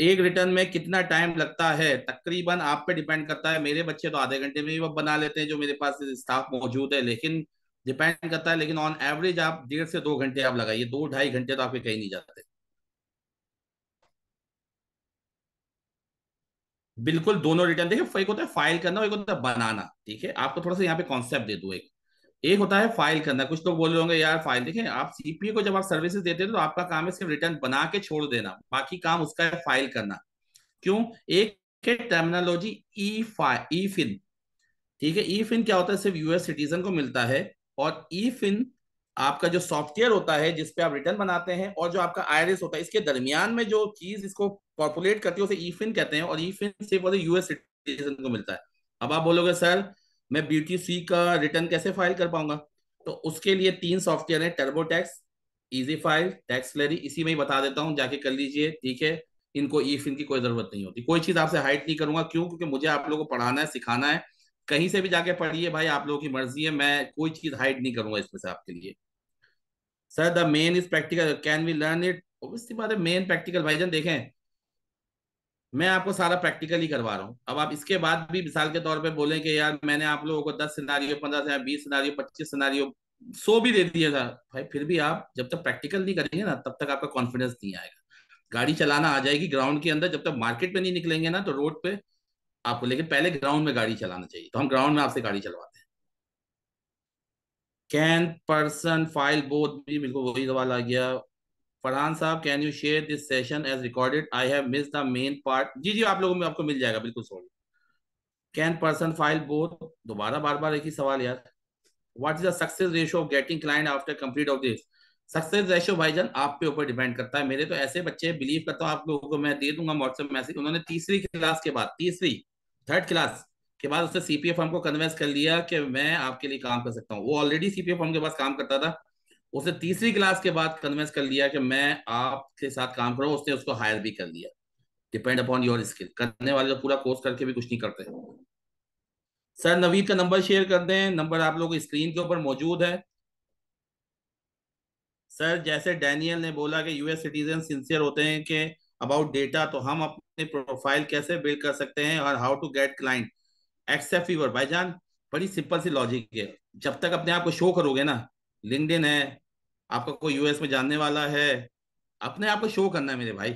एक रिटर्न में कितना टाइम लगता है तकरीबन आप पे डिपेंड करता है मेरे बच्चे तो आधे घंटे में ही वो बना लेते हैं जो मेरे पास स्टाफ मौजूद है लेकिन डिपेंड करता है लेकिन ऑन एवरेज आप डेढ़ से दो घंटे आप लगाइए दो ढाई घंटे तो आपके कहीं नहीं जाते बिल्कुल दोनों रिटर्न देखिए एक होता है फाइल करना एक होता है बनाना ठीक है आपको थोड़ा सा यहाँ पे कॉन्सेप्ट दे दू एक एक होता है फाइल करना कुछ लोग तो बोल रहे होंगे यार फाइल देखें आप सीपीए को जब आप सर्विसेज देते हैं तो आपका काम है सिर्फ रिटर्न बना के छोड़ देना बाकी काम उसका है फाइल करना क्यों एक है terminology E file E FIN ठीक है ई फिन क्या होता है सिर्फ यूएस सिटीजन को मिलता है और ई फिन आपका जो सॉफ्टवेयर होता है जिसपे आप रिटर्न बनाते हैं और जो आपका आई होता है इसके दरमियान में जो चीज इसको पॉपुलेट करती है उसे ई फिन कहते हैं और ई फिन सिर्फ यूएस सिटीजन को मिलता है अब आप बोलोगे सर मैं ब्यूटी सी का रिटर्न कैसे फाइल कर पाऊंगा तो उसके लिए तीन सॉफ्टवेयर है Turbo Tax easy file tax लेरी इसी में ही बता देता हूँ जाके कर लीजिए ठीक है इनको ई फिन की कोई जरूरत नहीं होती कोई चीज आपसे हाइट नहीं करूंगा क्यों क्योंकि मुझे आप लोगों को पढ़ाना है सिखाना है कहीं से भी जाके पढ़िए भाई आप लोगों की मर्जी है मैं कोई चीज हाइड नहीं करूंगा इसमें से आपके लिए sir the main is practical can we learn it obviously बात है मेन प्रैक्टिकल भाई जन देखें मैं आपको सारा प्रैक्टिकली करवा रहा हूँ अब आप इसके बाद भी मिसाल के तौर पे बोले कि यार मैंने आप लोगों को दस सिनारियों पंद्रह सिनारियो बीस सिनारियो पच्चीस सिनारियों सो भी दे दिए सर भाई फिर भी आप जब तक प्रैक्टिकल नहीं करेंगे ना तब तक आपका कॉन्फिडेंस नहीं आएगा गाड़ी चलाना आ जाएगी ग्राउंड के अंदर जब तक मार्केट में नहीं निकलेंगे ना तो रोड पे आपको लेकिन पहले ग्राउंड में गाड़ी चलाना चाहिए तो हम ग्राउंड में आपसे गाड़ी चलवाते हैं कैन पर्सन फाइल बोथ भी बिल्कुल वही सवाल आ गया फरहान साहब can you share this session as recorded I have miss the main part जी जी आप लोगों में आपको मिल जाएगा बिल्कुल sorry can person file both दोबारा बार बार एक ही सवाल यार what is the success ratio of getting client after complete of this success ratio भाईजान आप पे ऊपर डिपेंड करता है मेरे तो ऐसे बच्चे बिलीव करता हूँ आप लोगों को मैं दे दूंगा व्हाट्सएप मैसेज उन्होंने तीसरी क्लास के बाद तीसरी थर्ड क्लास के बाद उसने सीपीएफ हमको कन्वेंस कर लिया कि मैं आपके लिए काम कर सकता हूँ वो ऑलरेडी सीपीएफ हमके पास काम करता था उसने तीसरी क्लास के बाद कन्विंस कर लिया कि मैं आपके साथ काम करूँ उसने उसको हायर भी कर लिया डिपेंड अपॉन योर स्किल करने वाले तो पूरा कोर्स करके भी कुछ नहीं करते सर नवीद का नंबर शेयर कर दें नंबर आप लोग स्क्रीन के ऊपर मौजूद है सर जैसे डैनियल ने बोला कि यूएस सिटीजन सिंसियर होते हैं कि अबाउट डेटा तो हम अपने प्रोफाइल कैसे बिल्ड कर सकते हैं और how to get client except Fiverr भाईजान बड़ी सिंपल सी लॉजिक है जब तक अपने आप को शो करोगे ना लिंकड है आपका कोई यूएस में जानने वाला है अपने आप को शो करना है मेरे भाई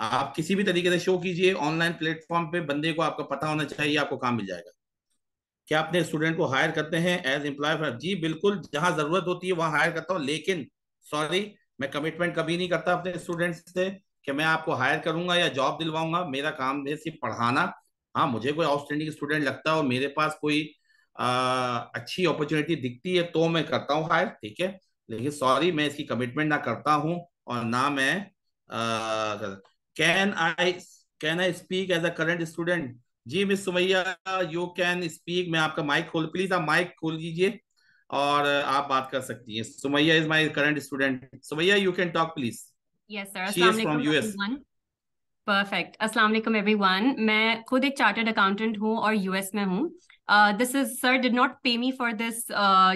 आप किसी भी तरीके से शो कीजिए ऑनलाइन प्लेटफॉर्म पे बंदे को आपका पता होना चाहिए आपको काम मिल जाएगा क्या अपने स्टूडेंट को हायर करते हैं एज एम्प्लॉय जी बिल्कुल जहां जरूरत होती है वहां हायर करता हूँ लेकिन सॉरी मैं कमिटमेंट कभी नहीं करता अपने स्टूडेंट से कि मैं आपको हायर करूंगा या जॉब दिलवाऊंगा मेरा काम है सिर्फ पढ़ाना हाँ मुझे कोई आउटस्टैंडिंग स्टूडेंट लगता है और मेरे पास कोई आ, अच्छी अपॉर्चुनिटी दिखती है तो मैं करता हूँ हायर ठीक है लेकिन सॉरी मैं इसकी कमिटमेंट ना करता हूँ और ना मैं can I can I speak as a current student जी miss Sumaiya you can speak मैं आपका माइक खोल प्लीज आप माइक खोल लीजिए और आप बात कर सकती हैं Sumaiya is my current student Sumaiya you can talk please yes sir अस्सलाम परफेक्ट असला वालेकुम मैं खुद एक चार्टर्ड अकाउंटेंट हूँ और यूएस में हूँ this is sir did not pay me for this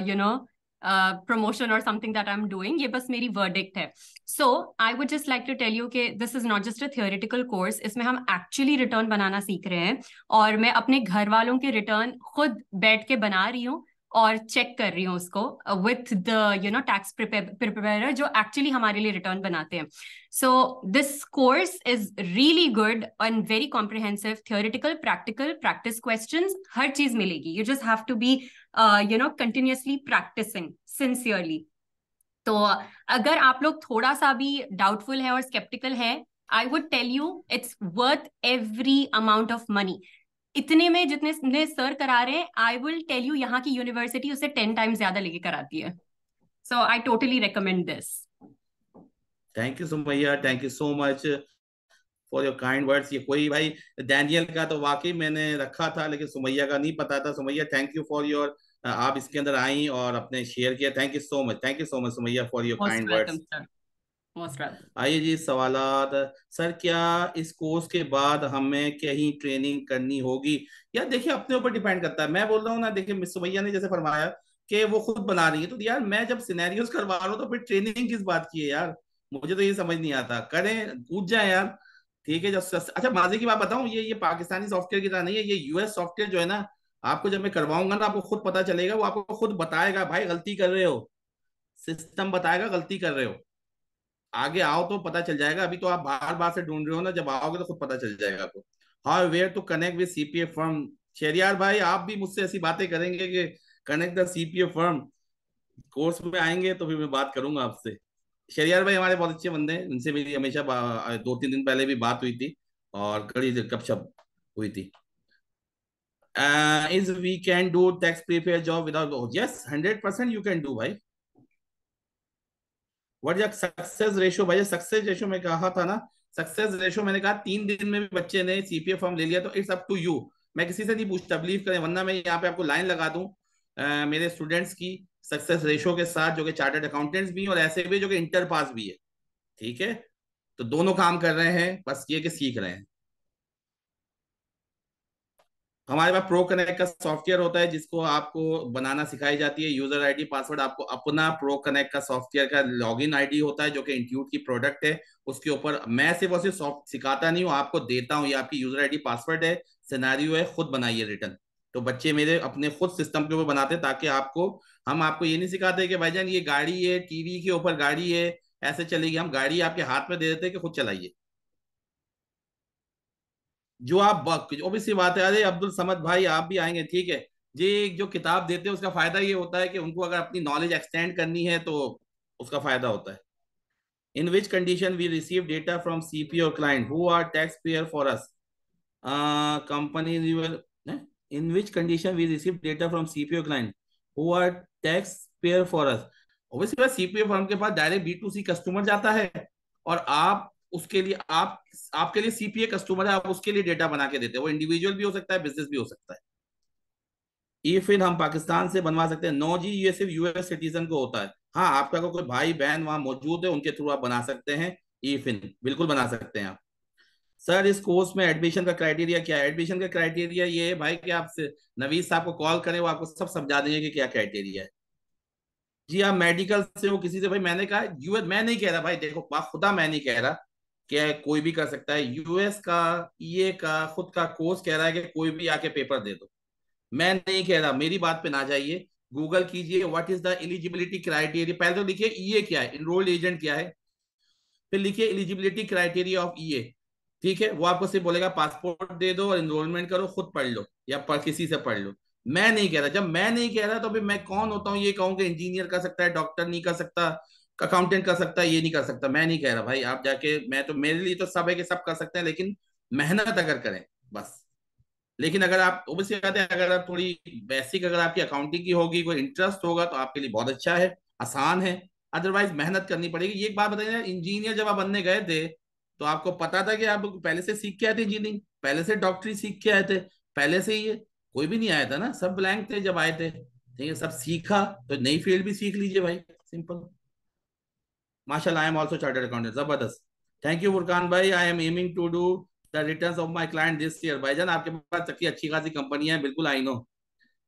you know promotion और something that I am doing ये बस मेरी वर्डिक्ट है so I would just like to tell you के this is not just a theoretical course इसमें हम actually return बनाना सीख रहे हैं और मैं अपने घर वालों के रिटर्न खुद बैठ के बना रही हूँ और चेक कर रही हूँ उसको with the you know tax preparer जो एक्चुअली हमारे लिए रिटर्न बनाते हैं so this course is really good and very comprehensive theoretical practical practice question हर चीज मिलेगी you just have to be you know continuously practising sincerely तो अगर आप लोग थोड़ा सा भी डाउटफुल है और स्केप्टिकल है I would tell you it's worth every amount of money इतने में जितने सर करा रहे हैं आई विल टेल यू यहाँ की यूनिवर्सिटी उसे टेन टाइम्स ज्यादा लेके कराती है so I totally recommend this thank you Sumaiya thank you so much for your kind words ये कोई भाई डैनियल का तो वाकई मैंने रखा था लेकिन सुमैया का नहीं पता था Sumaiya thank you for your आप इसके अंदर आई और अपने शेयर किया thank you so much thank you so much Sumaiya for your kind words आइए जी सवाल सर क्या इस कोर्स के बाद हमें कहीं ट्रेनिंग करनी होगी या देखिए अपने ऊपर डिपेंड करता है मैं बोल रहा हूँ ना देखिए मिस सुमैया ने जैसे फरमाया कि वो खुद बना रही है तो यार मैं जब सिनेरियोस करवा रहा हूँ तो फिर ट्रेनिंग किस बात की है यार मुझे तो ये समझ नहीं आता करें कूद जाए यार ठीक है जब अच्छा माजी की बात बताऊं ये ये पाकिस्तानी सॉफ्टवेयर की तरह नहीं है ये यूएस सॉफ्टवेयर जो है ना आपको जब मैं करवाऊंगा ना तो आपको खुद पता चलेगा वो आपको खुद बताएगा भाई गलती कर रहे हो सिस्टम बताएगा गलती कर रहे हो आगे आओ तो पता चल जाएगा अभी तो आप बार बार से ढूंढ रहे हो ना जब आओगे तो खुद पता चल जाएगा आपको how where to connect with CPF firm Shehryar भाई आप भी मुझसे ऐसी बातें करेंगे कि connect the CPF firm course में आएंगे तो फिर मैं बात करूंगा आपसे शेरियार भाई हमारे बहुत अच्छे बंदे हैं उनसे मेरी हमेशा दो तीन दिन पहले भी बात हुई थी और कड़ी गपशप हुई थी uh, is we can do tax prepaid job without oh yes 100% you can do भाई what is success ratio भाई success ratio में कहा था ना success ratio मैंने कहा तीन दिन में भी बच्चे ने CPA फॉर्म ले लिया तो it's up to you मैं किसी से नहीं पूछता बिलीव करें वरना मैं यहाँ पे आपको लाइन लगा दूं uh, मेरे स्टूडेंट्स की सक्सेस रेशो के साथ जो कि चार्टर्ड अकाउंटेंट्स भी और ऐसे भी जो कि इंटर पास भी है ठीक है तो दोनों काम कर रहे हैं बस ये कि सीख रहे हैं हमारे पास प्रो कनेक्ट का सॉफ्टवेयर होता है जिसको आपको बनाना सिखाई जाती है यूजर आईडी पासवर्ड आपको अपना प्रो कनेक्ट का सॉफ्टवेयर का लॉगिन आईडी होता है जो कि इंट्यूट की प्रोडक्ट है उसके ऊपर मैं सिर्फ और सिर्फ सॉफ्ट सिखाता नहीं हूँ आपको देता हूँ ये आपकी यूजर आईडी पासवर्ड है सिनारियो है खुद बनाइए रिटर्न तो बच्चे मेरे अपने खुद सिस्टम के ऊपर बनाते हैं ताकि आपको हम आपको ये नहीं सिखाते कि भाई जान ये गाड़ी है टीवी के ऊपर गाड़ी है ऐसे चलेगी हम गाड़ी आपके हाथ में दे देते कि खुद चलाइए जो आप ऑब्वियसली बात है अरे अब्दुल समद भाई आप भी आएंगे ठीक है जी जो किताब देते हैं उसका फायदा ये होता है कि उनको अगर अपनी नॉलेज एक्सटेंड करनी है तो उसका फायदा होता है in which condition we receive data from CP और client who are tax payer for us company in which condition we receive data from CP और client who are tax payer for us obviously CPO form के पास direct B to C customer जाता है और आप उसके लिए आप आपके लिए सीपीए कस्टमर है आप उसके लिए डेटा बना के देते हैं वो इंडिविजुअल भी हो सकता है बिजनेस भी हो सकता है ये फिर हम पाकिस्तान से बनवा सकते हैं नो जी ये सिर्फ यूएस सिटीजन को होता है हाँ आपका को कोई भाई बहन वहां मौजूद है उनके थ्रू आप बना सकते हैं ई फिन बिल्कुल बना सकते हैं आप सर इस कोर्स में एडमिशन का क्राइटेरिया क्या है एडमिशन का क्राइटेरिया ये है भाई कि आप नवीद साहब को कॉल करें वो आपको सब समझा देंगे कि क्या क्राइटेरिया है जी आप मेडिकल से हो किसी से भाई मैंने कहा यूएस मैं नहीं कह रहा भाई देखो खुदा मैं नहीं कह रहा क्या कोई भी कर सकता है यूएस का ईए e का खुद का कोर्स कह रहा है कि कोई भी आके पेपर दे दो मैं नहीं कह रहा मेरी बात पे ना जाइए गूगल कीजिए what is the eligibility criteria पहले तो लिखिए ईए e क्या है इनरोल्ड एजेंट क्या है फिर लिखिए एलिजिबिलिटी क्राइटेरिया ऑफ ईए ठीक है वो आपको सिर्फ बोलेगा पासपोर्ट दे दो और इनरोलमेंट करो खुद पढ़ लो या पढ़ किसी से पढ़ लो मैं नहीं कह रहा जब मैं नहीं कह रहा तो अभी मैं कौन होता हूँ ये कहूँ कि इंजीनियर कर सकता है डॉक्टर नहीं कर सकता अकाउंटेंट कर सकता है ये नहीं कर सकता मैं नहीं कह रहा भाई आप जाके मैं तो मेरे लिए तो सब है कि सब कर सकते हैं लेकिन मेहनत अगर करें बस लेकिन अगर आप ओबियसली बात है अगर आप थोड़ी बेसिक अगर आपकी अकाउंटिंग की होगी कोई इंटरेस्ट होगा तो आपके लिए बहुत अच्छा है आसान है अदरवाइज मेहनत करनी पड़ेगी ये एक बात बताइए इंजीनियर जब आप बनने गए थे तो आपको पता था कि आप पहले से सीख के आए थे इंजीनियरिंग पहले से डॉक्टरी सीख के आए थे पहले से ही कोई भी नहीं आया था ना सब ब्लैंक थे जब आए थे ठीक है सब सीखा तो नई फील्ड भी सीख लीजिए भाई simple Marshall, I am also chartered accountant. Zabardast. Thank you, Furkan bhai. I am aiming to do the returns of my client this year. भाईजान आपके पास तकी अच्छी खासी कंपनी है बिल्कुल I know.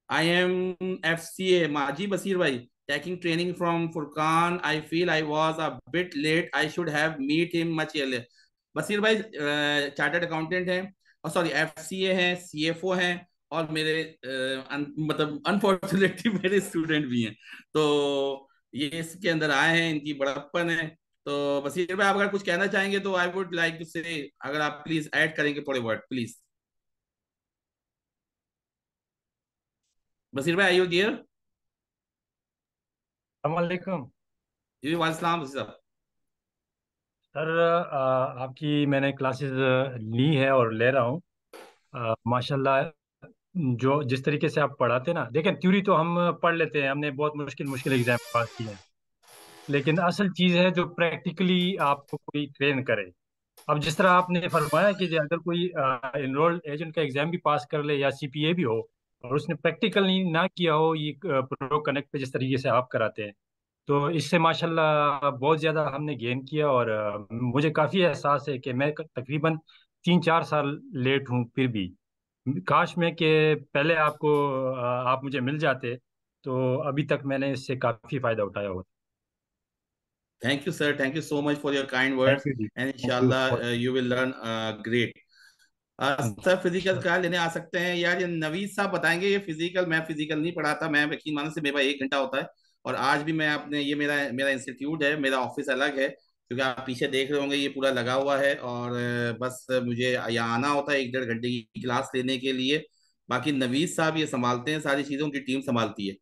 I am FCA Maji Basir bhai taking training from Furkan. I feel I was a bit late. I should have meet him much earlier. Basir bhai uh, chartered accountant हैं और sorry FCA हैं CFO है और मेरे uh, un, मतलब unfortunately मेरे student भी हैं तो ये इसके अंदर आए हैं इनकी बड़प्पन है तो बसीर भाई आप अगर कुछ कहना चाहेंगे तो आई वुड लाइक टू से अगर आप प्लीज ऐड करेंगे थोड़े वर्ड प्लीज बसीर भाई आई यू डियर अलैकुम जी वालेकुम साहब सर आपकी मैंने क्लासेस ली है और ले रहा हूँ माशाल्लाह जो जिस तरीके से आप पढ़ाते ना देखें थ्योरी तो हम पढ़ लेते हैं हमने बहुत मुश्किल मुश्किल एग्जाम पास किए हैं लेकिन असल चीज़ है जो प्रैक्टिकली आपको कोई ट्रेन करे अब जिस तरह आपने फरमाया कि अगर कोई इनरोल्ड एजेंट का एग्जाम भी पास कर ले या सीपीए भी हो और उसने प्रैक्टिकल नहीं ना किया हो ये प्रो कनेक्ट पे जिस तरीके से आप कराते हैं तो इससे माशाल्लाह बहुत ज़्यादा हमने गेन किया और मुझे काफ़ी एहसास है कि मैं तकरीबन तीन चार साल लेट हूँ फिर भी हम्म। काश में के पहले आपको आप मुझे मिल जाते तो अभी तक मैंने इससे काफी फायदा उठाया होता thank you sir thank you so much for your kind words and इंशाल्लाह you will learn great sir physical का लेने आ सकते हैं यार ये नवीद साहब बताएंगे ये फिजिकल मैं फिजिकल नहीं पढ़ाता मैं यकीन मानो से मेरा एक घंटा होता है और आज भी मैं अपने ये मेरा मेरा इंस्टीट्यूट है मेरा ऑफिस अलग है क्योंकि आप पीछे देख रहे होंगे ये पूरा लगा हुआ है और बस मुझे यहाँ आना होता है एक डेढ़ घंटे की क्लास लेने के लिए बाकी नवीद साहब ये संभालते हैं सारी चीज़ों की टीम संभालती है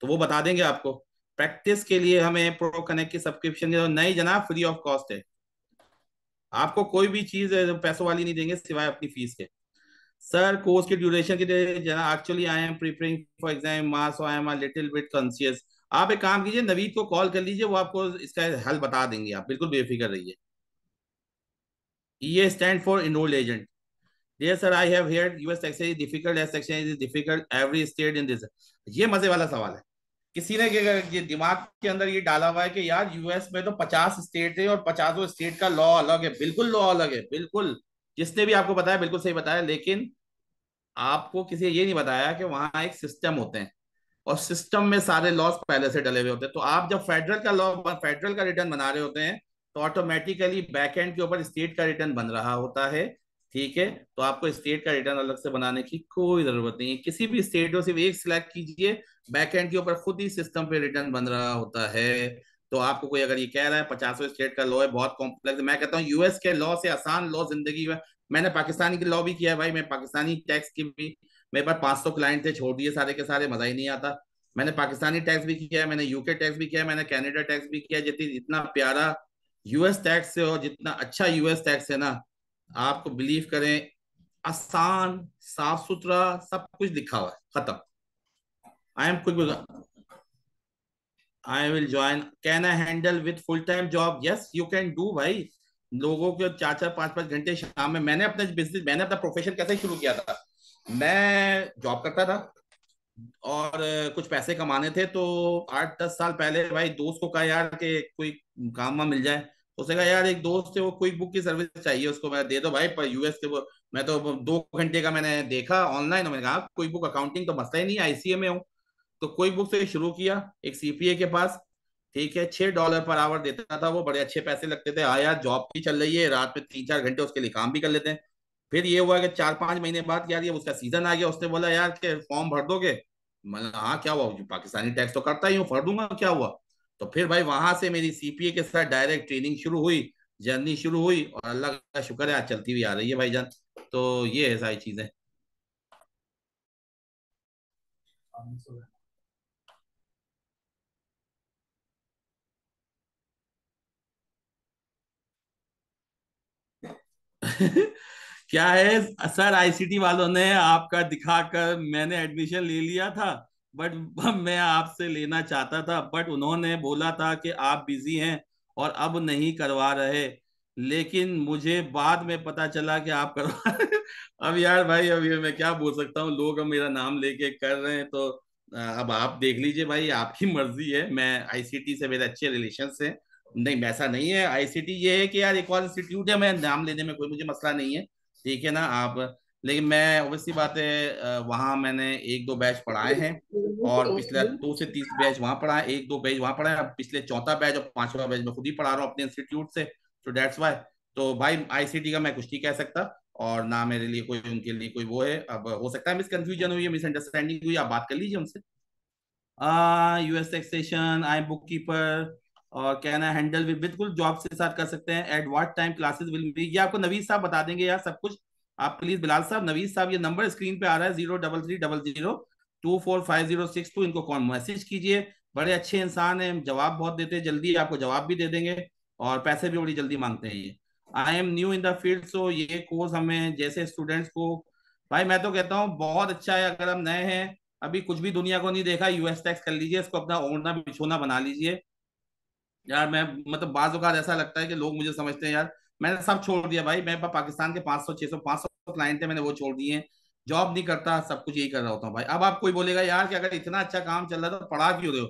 तो वो बता देंगे आपको प्रैक्टिस के लिए हमें प्रो कनेक्ट की सब्सक्रिप्शन नई जनाब फ्री ऑफ कॉस्ट है आपको कोई भी चीज़ पैसों वाली नहीं देंगे सिवाय अपनी फीस के सर कोर्स की ड्यूरेशन के लिए actually I am preparing for exam Mars I am little bit conscious आप एक काम कीजिए नवीद को कॉल कर लीजिए वो आपको इसका हल बता देंगे आप बिल्कुल बेफिक्र रहिए ये stand for enrolled agent dear sir I have here US section is difficult as section is difficult every state in ये मजे वाला सवाल है किसी ने ये दिमाग के अंदर ये डाला हुआ है कि यार यूएस में तो 50 स्टेट है और पचासों स्टेट का लॉ अलग है बिल्कुल लॉ अलग है बिल्कुल जिसने भी आपको बताया बिल्कुल सही बताया लेकिन आपको किसी ये नहीं बताया कि वहां एक सिस्टम होते हैं और सिस्टम में सारे लॉस पहले से डले हुए होते हैं तो आप जब फेडरल का लॉ फेडरल का रिटर्न बना रहे होते हैं तो ऑटोमेटिकली बैक एंड के ऊपर स्टेट का रिटर्न बन रहा होता है ठीक है तो आपको स्टेट का रिटर्न अलग से बनाने की कोई जरूरत नहीं है किसी भी स्टेट को सिर्फ एक सिलेक्ट कीजिए बैक एंड के ऊपर खुद ही सिस्टम पे रिटर्न बन रहा होता है तो आपको कोई अगर ये कह रहा है पचासों स्टेट का लॉ है बहुत कॉम्प्लेक्स मैं कहता हूँ यूएस के लॉ से आसान लॉ जिंदगी में मैंने पाकिस्तानी के लॉ भी किया है भाई मैं पाकिस्तानी टैक्स की भी मेरे पास पांच सौ क्लाइंट थे छोड़ दिए सारे के सारे मजा ही नहीं आता मैंने पाकिस्तानी टैक्स भी किया है मैंने यूके टैक्स भी किया मैंने कैनेडा टैक्स भी किया जितनी जितना प्यारा यूएस टैक्स से और जितना अच्छा यूएस टैक्स है ना आपको बिलीव करें आसान साफ सुथरा सब कुछ लिखा हुआ है खत्म आई एम कुछ I will join can I handle with full time job yes you can do भाई लोगों के चार चार पांच पांच घंटे शाम में मैंने अपना बिजनेस मैंने अपना प्रोफेशन कैसे शुरू किया था मैं जॉब करता था और कुछ पैसे कमाने थे तो आठ दस साल पहले भाई दोस्त को कहा यार के कोई काम वाम मिल जाए उसे कहा यार एक दोस्त थे वो क्विक बुक की सर्विस चाहिए उसको मैं दे दो भाई पर यूएस के वो मैं तो दो घंटे का मैंने देखा ऑनलाइन मैंने कहा क्विक बुक अकाउंटिंग तो मसला ही नहीं आईसीए में हूँ तो क्विक बुक से शुरू किया एक सीपीए के पास ठीक है छह डॉलर पर आवर देता था वो बड़े अच्छे पैसे लगते थे आया हाँ यार जॉब भी चल रही है रात में तीन चार घंटे उसके लिए काम भी कर लेते हैं फिर ये हुआ कि चार पांच महीने बाद यार ये उसका सीजन आ गया उसने बोला यार के फॉर्म भर दोगे मतलब हाँ क्या हुआ पाकिस्तानी टैक्स तो करता ही हूँ भर दूंगा क्या हुआ तो फिर भाई वहां से मेरी सीपीए के साथ डायरेक्ट ट्रेनिंग शुरू हुई जर्नी शुरू हुई और अल्लाह का शुक्र है आज चलती हुई आ रही है भाई जान तो ये है सारी चीजें (laughs) क्या है सर आईसीटी वालों ने आपका दिखाकर मैंने एडमिशन ले लिया था बट (laughs) मैं आपसे लेना चाहता था बट उन्होंने बोला था कि आप बिजी हैं और अब नहीं करवा रहे लेकिन मुझे बाद में पता चला कि आप करवा (laughs) अब यार भाई अभी मैं क्या बोल सकता हूँ लोग अब मेरा नाम लेके कर रहे हैं तो अब आप देख लीजिए भाई आपकी (laughs) मर्जी है मैं आईसीटी से मेरे अच्छे रिलेशन है नहीं ऐसा नहीं है आईसीटी ये है कि यार एक और इंस्टीट्यूट है मैं नाम लेने में कोई मुझे मसला नहीं है ठीक है ना आप लेकिन मैं ओबियसली बात है वहां मैंने एक दो बैच पढ़ाए हैं और पिछले दो से तीस बैच वहां पढ़ाए एक दो बैच वहाँ पढ़ाए अब पिछले चौथा बैच और पांचवा बैच मैं खुद ही पढ़ा रहा हूँ अपने इंस्टीट्यूट से तो डेट्स वाई तो भाई आईसीटी का मैं कुछ नहीं कह सकता और ना मेरे लिए कोई उनके लिए कोई वो है अब हो सकता है मिस कंफ्यूजन हुई है मिस अंडरस्टैंडिंग हुई आप बात कर लीजिए उनसे US taxation I book keeper और कहना हैंडल भी बिल्कुल जॉब के साथ कर सकते हैं at what time classes will be ये आपको नवीद साहब बता देंगे यार सब कुछ आप प्लीज बिलाल साहब नवीद साहब ये नंबर स्क्रीन पे आ रहा है zero double three double zero two four five zero six two इनको कॉल मैसेज कीजिए बड़े अच्छे इंसान है जवाब बहुत देते हैं जल्दी आपको जवाब भी दे देंगे और पैसे भी बड़ी जल्दी मांगते हैं ये I am new in the field so ये कोर्स हमें जैसे स्टूडेंट्स को भाई मैं तो कहता हूँ बहुत अच्छा है अगर हम नए हैं अभी कुछ भी दुनिया को नहीं देखा यूएस टैक्स कर लीजिए इसको अपना ओढ़ना बिछोना बना लीजिए यार मैं मतलब बाज ऐसा लगता है कि लोग मुझे समझते हैं यार मैंने सब छोड़ दिया भाई मैं पाकिस्तान के पांच सौ छह सौ पांच सौ क्लाइंट है मैंने वो छोड़ दिए हैं जॉब नहीं करता सब कुछ यही कर रहा होता हूँ भाई अब आप कोई बोलेगा यार कि अगर इतना अच्छा काम चल रहा है तो पढ़ा क्यों रहे हो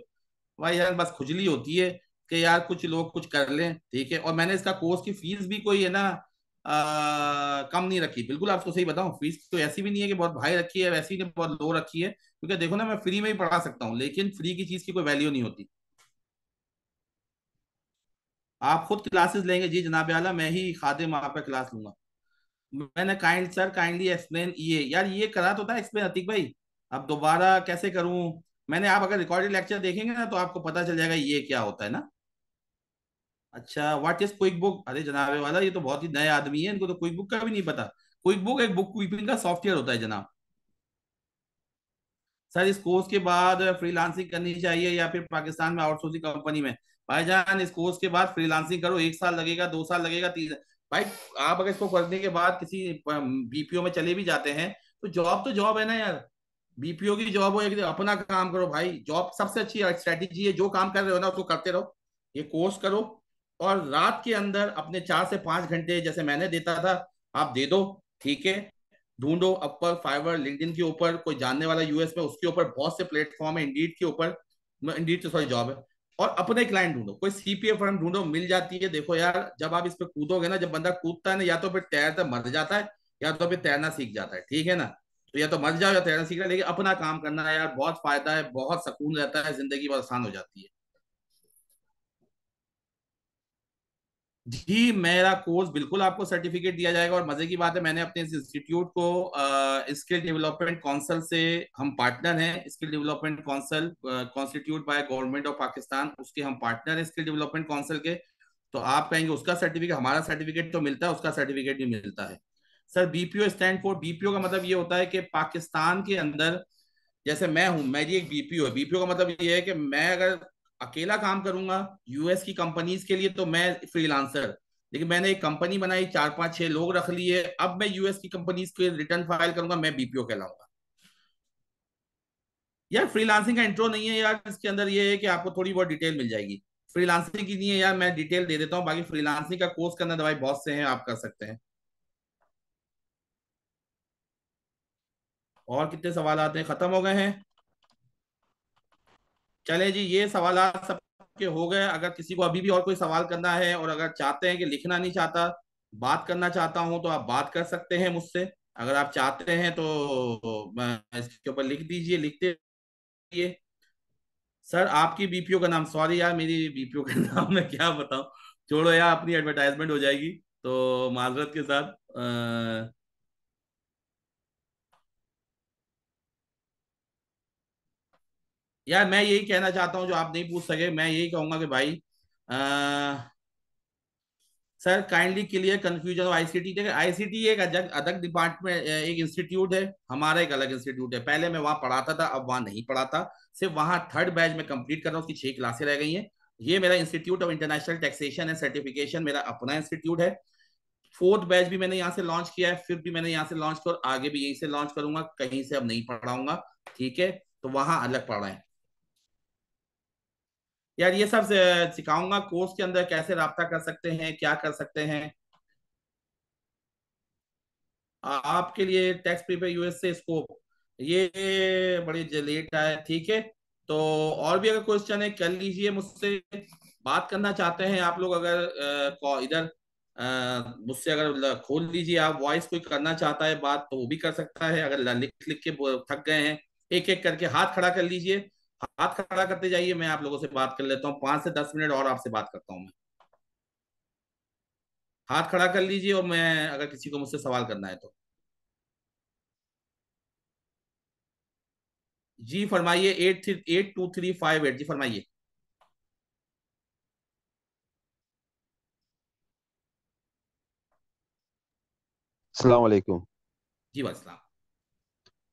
भाई यार बस खुजली होती है कि यार कुछ लोग कुछ कर लें ठीक है और मैंने इसका कोर्स की फीस भी कोई है ना आ, कम नहीं रखी बिल्कुल आपको सही बताऊं फीस तो ऐसी भी नहीं है कि बहुत भाई रखी है वैसी नहीं बहुत लो रखी है क्योंकि देखो ना मैं फ्री में ही पढ़ा सकता हूँ लेकिन फ्री की चीज की कोई वैल्यू नहीं होती आप खुद क्लासेस लेंगे जी जनाब आला मैं ही खादिम आपका क्लास लूंगा मैंने काइंड सर काइंडली एक्सप्लेन ये यार ये करा तो था एक्सप्लेन अतिक भाई अब दोबारा कैसे करूं मैंने आप अगर रिकॉर्डेड लेक्चर देखेंगे ना तो आपको पता चल जाएगा ये क्या होता है ना अच्छा व्हाट इज क्विक बुक अरे जनाबे वाला ये तो बहुत ही नए आदमी है इनको तो क्विक बुक का भी नहीं पता क्विक बुक एक बुक कीपिंग का सॉफ्टवेयर होता है जनाब सर इस कोर्स के बाद फ्रीलांसिंग करनी चाहिए या फिर पाकिस्तान में आउटसोर्सिंग कंपनी में जान इस कोर्स के बाद फ्रीलांसिंग करो एक साल लगेगा दो साल लगेगा तीन भाई आप अगर इसको करने के बाद किसी बीपीओ में चले भी जाते हैं तो जॉब तो जॉब है ना यार बीपीओ की जॉब हो एक अपना काम करो भाई जॉब सबसे अच्छी स्ट्रेटेजी है जो काम कर रहे हो ना उसको करते रहो ये कोर्स करो और रात के अंदर अपने चार से पांच घंटे जैसे मैंने देता था आप दे दो ठीक है ढूंढो अपर फाइवर लिंक के ऊपर कोई जानने वाला यूएस में उसके ऊपर बहुत से प्लेटफॉर्म है इंडीड के ऊपर इंडीड तो सॉरी जॉब है और अपने क्लाइंट ढूंढो कोई सीपीए फर्म ढूंढो मिल जाती है देखो यार जब आप इस पर कूदोगे ना जब बंदा कूदता है ना या तो फिर तैरता मर जाता है या तो फिर तैरना सीख जाता है ठीक है ना तो या तो मर जाओ या तैरना सीख रहा है लेकिन अपना काम करना है यार बहुत फायदा है बहुत सुकून रहता है जिंदगी बहुत आसान हो जाती है जी मेरा कोर्स बिल्कुल आपको सर्टिफिकेट दिया जाएगा और मजे की बात है मैंने अपने इस इंस्टीट्यूट को स्किल डेवलपमेंट काउंसिल से हम पार्टनर हैं skill development council constitute by government of Pakistan उसके हम पार्टनर हैं स्किल डेवलपमेंट काउंसिल के तो आप कहेंगे उसका सर्टिफिकेट हमारा सर्टिफिकेट तो मिलता है उसका सर्टिफिकेट भी मिलता है sir BPO stand for BPO का मतलब ये होता है कि पाकिस्तान के अंदर जैसे मैं हूं मैं जी एक बीपीओ है बीपीओ का मतलब ये है कि मैं अगर अकेला काम करूंगा यूएस की कंपनीज के लिए तो मैं फ्रीलांसर लेकिन मैंने एक कंपनी बनाई चार पांच छह लोग रख लिए अब मैं यूएस की कंपनीज के रिटर्न फाइल करूंगा मैं बीपीओ कहलाऊंगा यार फ्रीलांसिंग का इंट्रो नहीं है यार इसके अंदर ये है कि आपको थोड़ी बहुत डिटेल मिल जाएगी फ्रीलांसिंग की नहीं है यार मैं डिटेल दे देता हूँ बाकी फ्रीलांसिंग का कोर्स करना दवाई बहुत से हैं आप कर सकते हैं और कितने सवाल आते हैं खत्म हो गए हैं चले जी ये सवाल सबके हो गए अगर किसी को अभी भी और कोई सवाल करना है और अगर चाहते हैं कि लिखना नहीं चाहता बात करना चाहता हूँ तो आप बात कर सकते हैं मुझसे अगर आप चाहते हैं तो इसके ऊपर लिख दीजिए लिखते रहिए सर आपकी बीपीओ का नाम सॉरी यार मेरी बीपीओ का (laughs) नाम मैं क्या बताऊं छोड़ो यार अपनी एडवर्टाइजमेंट हो जाएगी तो माजरत के साथ आ, यार मैं यही कहना चाहता हूं जो आप नहीं पूछ सके मैं यही कहूंगा कि भाई आ, sir kindly clear confusion of ICT देखिए आईसीटी एक अलग अलग डिपार्टमेंट एक इंस्टीट्यूट है हमारा एक अलग इंस्टीट्यूट है पहले मैं वहां पढ़ाता था अब वहां नहीं पढ़ाता सिर्फ वहां थर्ड बैच में कंप्लीट कर रहा हूँ उसकी छह क्लासे रह गई है ये मेरा institute of international taxation and certification मेरा अपना इंस्टीट्यूट है फोर्थ बैच भी मैंने यहाँ से लॉन्च किया है फिफ्थ भी मैंने यहाँ से लॉन्च किया और आगे भी यहीं से लॉन्च करूंगा कहीं से अब नहीं पढ़ाऊंगा ठीक है तो वहां अलग पढ़ाएं यार ये सब सिखाऊंगा कोर्स के अंदर कैसे रहा कर सकते हैं क्या कर सकते हैं आपके लिए टैक्स प्रीपेयर यूएस से स्कोप ये बड़ी लेट है ठीक है तो और भी अगर क्वेश्चन है कर लीजिए मुझसे बात करना चाहते हैं आप लोग अगर इधर मुझसे अगर खोल लीजिए आप वॉइस कोई करना चाहता है बात तो वो भी कर सकता है अगर लिख लिख के थक गए हैं एक एक करके हाथ खड़ा कर लीजिए हाथ खड़ा करते जाइए मैं आप लोगों से बात कर लेता हूँ पांच से दस मिनट और आपसे बात करता हूँ मैं हाथ खड़ा कर लीजिए और मैं अगर किसी को मुझसे सवाल करना है तो जी फरमाइए eight three eight two three five eight जी फरमाइए जी वालेकुम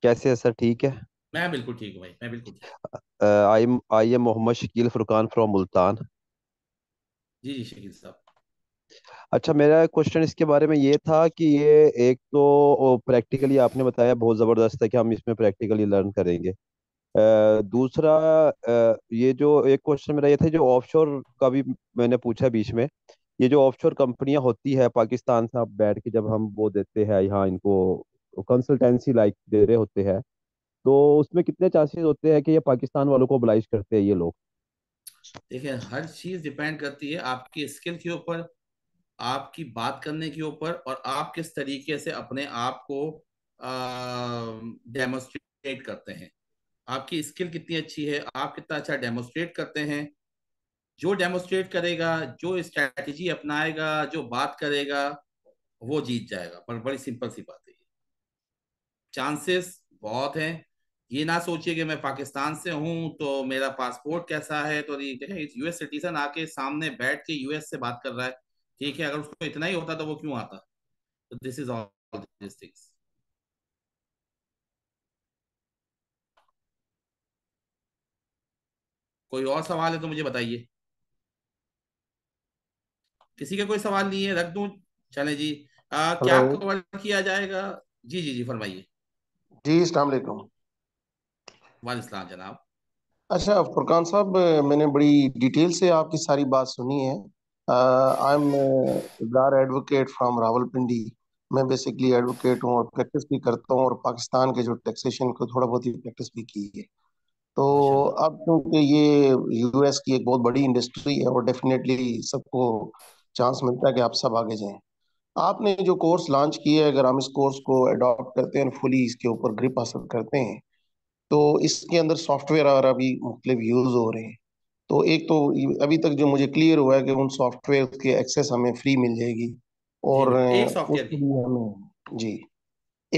कैसे है सर ठीक है मैं बिल्कुल ठीक हूँ भाई मैं बिल्कुल I am I am Mohammad Shakeel Furqan from Multan जी जी शकील साहब अच्छा मेरा क्वेश्चन इसके बारे में ये था कि ये एक तो प्रैक्टिकली आपने बताया बहुत ज़बरदस्त है कि हम इसमें प्रैक्टिकली लर्न करेंगे दूसरा ये जो एक क्वेश्चन मेरा ये था जो ऑफशोर का भी मैंने पूछा बीच में ये जो ऑफशोर कंपनियां होती है पाकिस्तान से आप बैठ के जब हम वो देते हैं यहाँ इनको कंसल्टेंसी लाइक दे रहे होते हैं तो उसमें कितने चांसेस होते हैं कि ये पाकिस्तान वालों को ब्लाइज करते हैं ये लोग देखिए हर चीज डिपेंड करती है आपकी स्किल के ऊपर आपकी बात करने के ऊपर और आप किस तरीके से अपने आप को डेमोस्ट्रेट करते हैं आपकी स्किल कितनी अच्छी है आप कितना अच्छा डेमोस्ट्रेट करते हैं जो डेमोस्ट्रेट करेगा जो स्ट्रैटेजी अपनाएगा जो बात करेगा वो जीत जाएगा पर बड़ी सिंपल सी बात है चांसेस बहुत हैं ये ना सोचिए कि मैं पाकिस्तान से हूँ तो मेरा पासपोर्ट कैसा है तो यूएस सिटीजन आके सामने बैठ के यूएस से बात कर रहा है ठीक है अगर उसको इतना ही होता तो वो क्यों आता तो this is all this things कोई और सवाल है तो मुझे बताइए किसी का कोई सवाल नहीं है रख दू चले जी आ, क्या कवर किया जाएगा जी जी जी फरमाइए जी अलैक्म जनाब अच्छा फुरकान साहब मैंने बड़ी डिटेल से आपकी सारी बात सुनी है I am Ibrar advocate from Rawalpindi मैं बेसिकली एडवोकेट हूँ और प्रैक्टिस भी करता हूँ और पाकिस्तान के जो टैक्सेशन को थोड़ा बहुत ही प्रैक्टिस भी की है तो अच्छा। अब क्योंकि ये यूएस की एक बहुत बड़ी इंडस्ट्री है और डेफिनेटली सबको चांस मिलता है कि आप सब आगे जाएं आपने जो कोर्स लॉन्च किया है अगर हम इस कोर्स को अडॉप्ट करते हैं फुली इसके ऊपर ग्रिप हासिल करते हैं तो इसके अंदर सॉफ्टवेयर वगैरह अभी मतलब यूज़ हो रहे हैं तो एक तो अभी तक जो मुझे क्लियर हुआ है कि उन सॉफ्टवेयर के एक्सेस हमें फ्री मिल जाएगी और हमें जी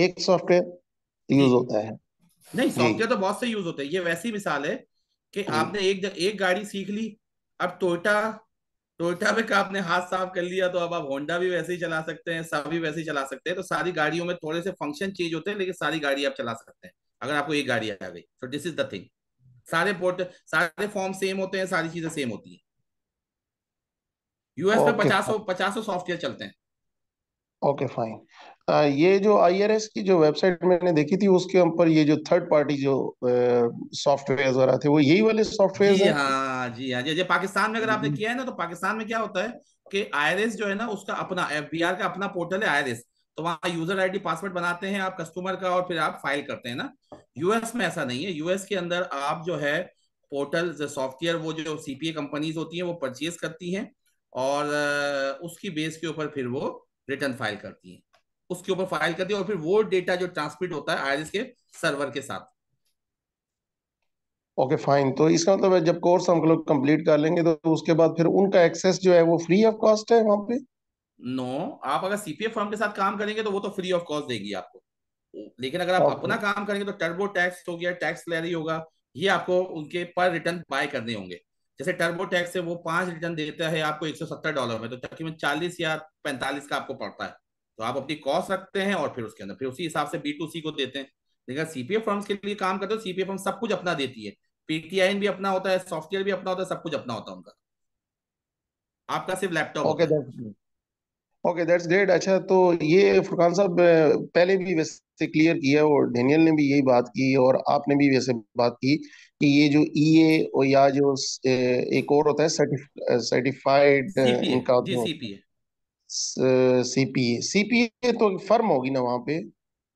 एक सॉफ्टवेयर यूज होता है नहीं सॉफ्टवेयर तो बहुत से यूज होते हैं ये वैसी मिसाल है कि आपने एक एक गाड़ी सीख ली अब टोयोटा टोयोटा में आपने हाथ साफ कर लिया तो अब आप होंडा भी वैसे ही चला सकते हैं सब भी वैसे ही चला सकते हैं तो सारी गाड़ियों में थोड़े से फंक्शन चेंज होते हैं लेकिन सारी गाड़ी आप चला सकते हैं अगर आपको एक गाड़ी आ गई तो दिस इज द थिंग सारे पोर्ट सारे फॉर्म सेम होते हैं सारी चीजें सेम होती है यूएस okay, में पचासों पचासों सॉफ्टवेयर चलते हैं ओके okay, फाइन uh, ये जो आईआरएस की जो वेबसाइट मैंने देखी थी उसके ऊपर ये जो थर्ड पार्टी जो सॉफ्टवेयर uh, वगैरह थे वो यही वाले सॉफ्टवेयर हाँ, जी हाँ जी हाँ जी पाकिस्तान में अगर आपने हम्म। किया है ना तो पाकिस्तान में क्या होता है कि आईआरएस जो है ना उसका अपना एफबीआर का अपना पोर्टल है आईआरएस तो वहां यूजर आईडी पासवर्ड बनाते हैं आप कस्टमर का और फिर आप फाइल करते हैं ना यूएस में ऐसा नहीं है यूएस के अंदर आप जो है पोर्टल सॉफ्टवेयर वो जो सीपीए कंपनीज होती हैं वो परचेज करती हैं और उसकी बेस के ऊपर फिर वो रिटर्न फाइल करती हैं उसके ऊपर फाइल करती है और फिर वो डेटा जो ट्रांसमिट होता है आईरिस के सर्वर के साथ ओके okay, फाइन तो इसका मतलब है जब कोर्स हम लोग कंप्लीट कर लेंगे तो उसके बाद फिर उनका एक्सेस जो है वो फ्री ऑफ कॉस्ट है वहां पे नो no, आप अगर सीपीएफ फर्म के साथ काम करेंगे तो वो तो फ्री ऑफ कॉस्ट देगी आपको लेकिन अगर आप अपना काम करेंगे तो टर्बो टैक्स हो गया टैक्स रही होगा ये आपको उनके पर रिटर्न बाय करने होंगे जैसे टर्बो टैक्स है वो पांच रिटर्न देता है आपको एक सौ सत्तर डॉलर में तो तकरीबन चालीस या पैंतालीस का आपको पड़ता है तो आप अपनी कॉस्ट रखते हैं और फिर उसके अंदर फिर उसी हिसाब से बी टू सी को देते हैं लेकिन सीपीएफ फर्म्स के लिए काम करते हो सीपीएफ फर्म सब कुछ अपना देती है पीटीआई भी अपना होता है सॉफ्टवेयर भी अपना होता है सब कुछ अपना होता है उनका आपका सिर्फ laptop okay, okay that's great अच्छा तो ये फुरकान साहब पहले भी वैसे क्लियर किया और डेनियल ने भी यही बात की और आपने भी वैसे बात की कि ये जो ई e ए या जो एक और होता है सर्टिफाइड इनका सीपीए सीपीए तो फर्म होगी ना वहाँ पे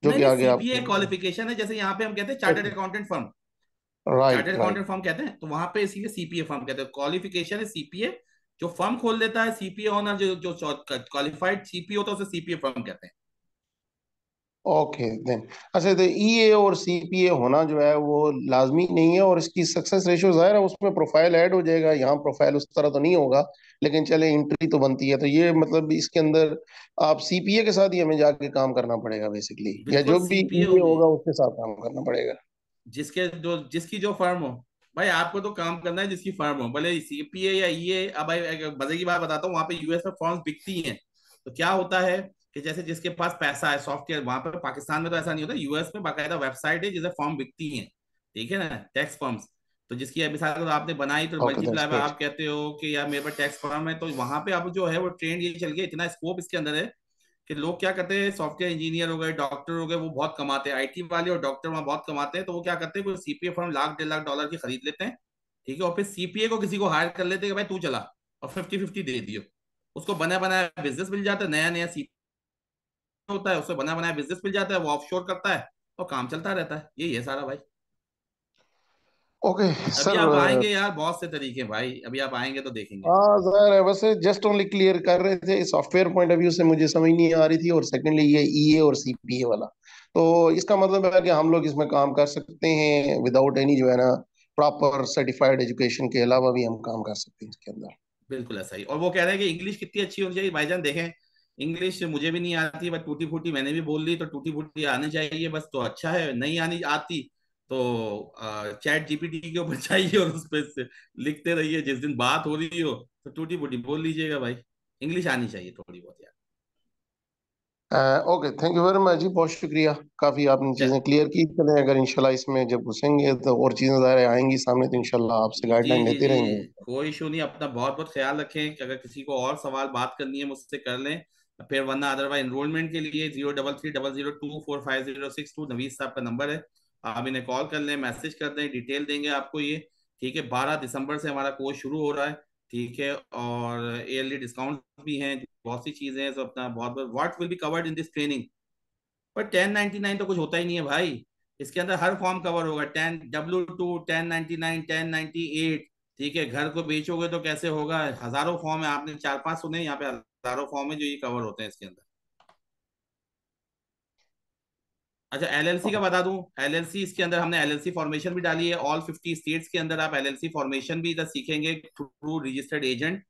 जो कि आगे आप क्वालिफिकेशन है जैसे यहाँ पे हम कहते हैं chartered accountant firm right chartered accountant firm कहते हैं तो वहाँ पे इसीलिए सीपीए फर्म कहते हैं क्वालिफिकेशन है सीपीए जो फर्म खोल देता है सीपीए होना जो जो क्वालिफाइड सीपीए होता है उसे सीपीए फर्म कहते हैं ओके देन अच्छा तो ईए e और सीपीए होना जो है वो लाजमी नहीं है और इसकी सक्सेस रेशियो जाहिर है उसमें प्रोफाइल ऐड हो जाएगा यहाँ प्रोफाइल उस तरह तो नहीं होगा लेकिन चले एंट्री तो बनती है तो ये मतलब इसके अंदर आप सीपीए के साथ ही हमें जाके काम करना पड़ेगा बेसिकली या जो भी ईए e होगा उसके साथ काम करना पड़ेगा जिसके जो जिसकी जो फर्म हो भाई आपको तो काम करना है जिसकी फर्म हो भले सीपीए या ईए e अब भाई मजे की बात बताता हूँ वहां पे यूएस में फॉर्म बिकती हैं तो क्या होता है कि जैसे जिसके पास पैसा है सॉफ्टवेयर वहां पर पाकिस्तान में तो ऐसा नहीं होता यूएस में बाकायदा वेबसाइट है जिसे फॉर्म बिकती है ठीक है ना टैक्स फॉर्म्स तो जिसकी अभिशाल तो आपने बनाई तो आप कहते हो कि यार मेरे पास टैक्स फॉर्म है तो वहां पे अब जो है वो ट्रेंड ये चल गया इतना स्कोप इसके अंदर है कि लोग क्या करते हैं सॉफ्टवेयर इंजीनियर हो गए डॉक्टर हो गए वो बहुत कमाते हैं आईटी वाले और डॉक्टर वहाँ बहुत कमाते हैं तो वो क्या करते हैं कोई सीपीए फर्म लाख डेढ़ लाख डॉलर की खरीद लेते हैं ठीक है और फिर सीपीए को किसी को हायर कर लेते हैं कि भाई तू चला और फिफ्टी फिफ्टी दे दियो उसको बना बनाया बिजनेस मिल जाता है नया नया सीपीए होता है उसको बना बनाया बिजनेस मिल जाता है वो ऑफ करता है और काम चलता रहता है यही है सारा भाई ओके सर सर आप uh, आएंगे यार बहुत से तरीके भाई अभी आप आएंगे तो देखेंगे हाँ सर uh, बस जस्ट ओनली क्लियर कर रहे थे सॉफ्टवेयर पॉइंट ऑफ व्यू से मुझे समझ नहीं आ रही थी और सेकंडली ये ईए e और सीपीए वाला तो इसका मतलब है कि हम लोग इसमें काम कर सकते हैं विदाउट एनी जो है ना प्रॉपर सर्टिफाइड एजुकेशन के अलावा भी हम काम कर सकते हैं इसके अंदर बिल्कुल ऐसा ही और वो कह रहे हैं कि इंग्लिश कितनी अच्छी होनी चाहिए भाईजान देखें इंग्लिश मुझे भी नहीं आती बट टूटी फूटी मैंने भी बोल ली तो टूटी फूटी आनी चाहिए बस तो अच्छा है नहीं आनी आती तो चैट जीपीटी के ऊपर चाहिए और उस पर लिखते रहिए जिस दिन बात हो रही हो तो टूटी फूटी बोल लीजिएगा भाई इंग्लिश आनी चाहिए थोड़ी बहुत यार okay thank you very much जी बहुत शुक्रिया काफ़ी आपने चीज़ें क्लियर की चले अगर इंशाल्लाह इसमें जब घुसेंगे तो और चीज़ें ज़ाहिर आएंगी सामने तो इंशाल्लाह आपसे गाइडलाइन लेते रहेंगे कोई इशू नहीं अपना बहुत बहुत ख्याल रखें कि अगर किसी को और सवाल बात करनी है मुझसे कर लें फिर वरना अदरवाइज इनरोलमेंट के लिए zero double three double zero two four five zero six two Naveed साहब का नंबर है आप इन्हें कॉल कर लें मैसेज कर दें डिटेल देंगे आपको ये ठीक है बारह दिसंबर से हमारा कोर्स शुरू हो रहा है ठीक है और एयरली डिस्काउंट भी हैं बहुत सी चीजें हैं तो अपना बहुत what will be covered in this training पर टेन नाइनटी नाइन तो कुछ होता ही नहीं है भाई इसके अंदर हर फॉर्म कवर होगा ten W two ten ninety nine ten ninety eight ठीक है घर को बेचोगे तो कैसे होगा हजारों फॉर्म है आपने चार पांच सुने यहाँ पे हजारों फॉर्म है जो ये कवर होते हैं इसके अंदर अच्छा एलएलसी का बता दूं एलएलसी इसके अंदर हमने एलएलसी फॉर्मेशन भी डाली है ऑल 50 स्टेट्स के अंदर आप एलएलसी फॉर्मेशन भी इधर सीखेंगे थ्रू रजिस्टर्ड एजेंट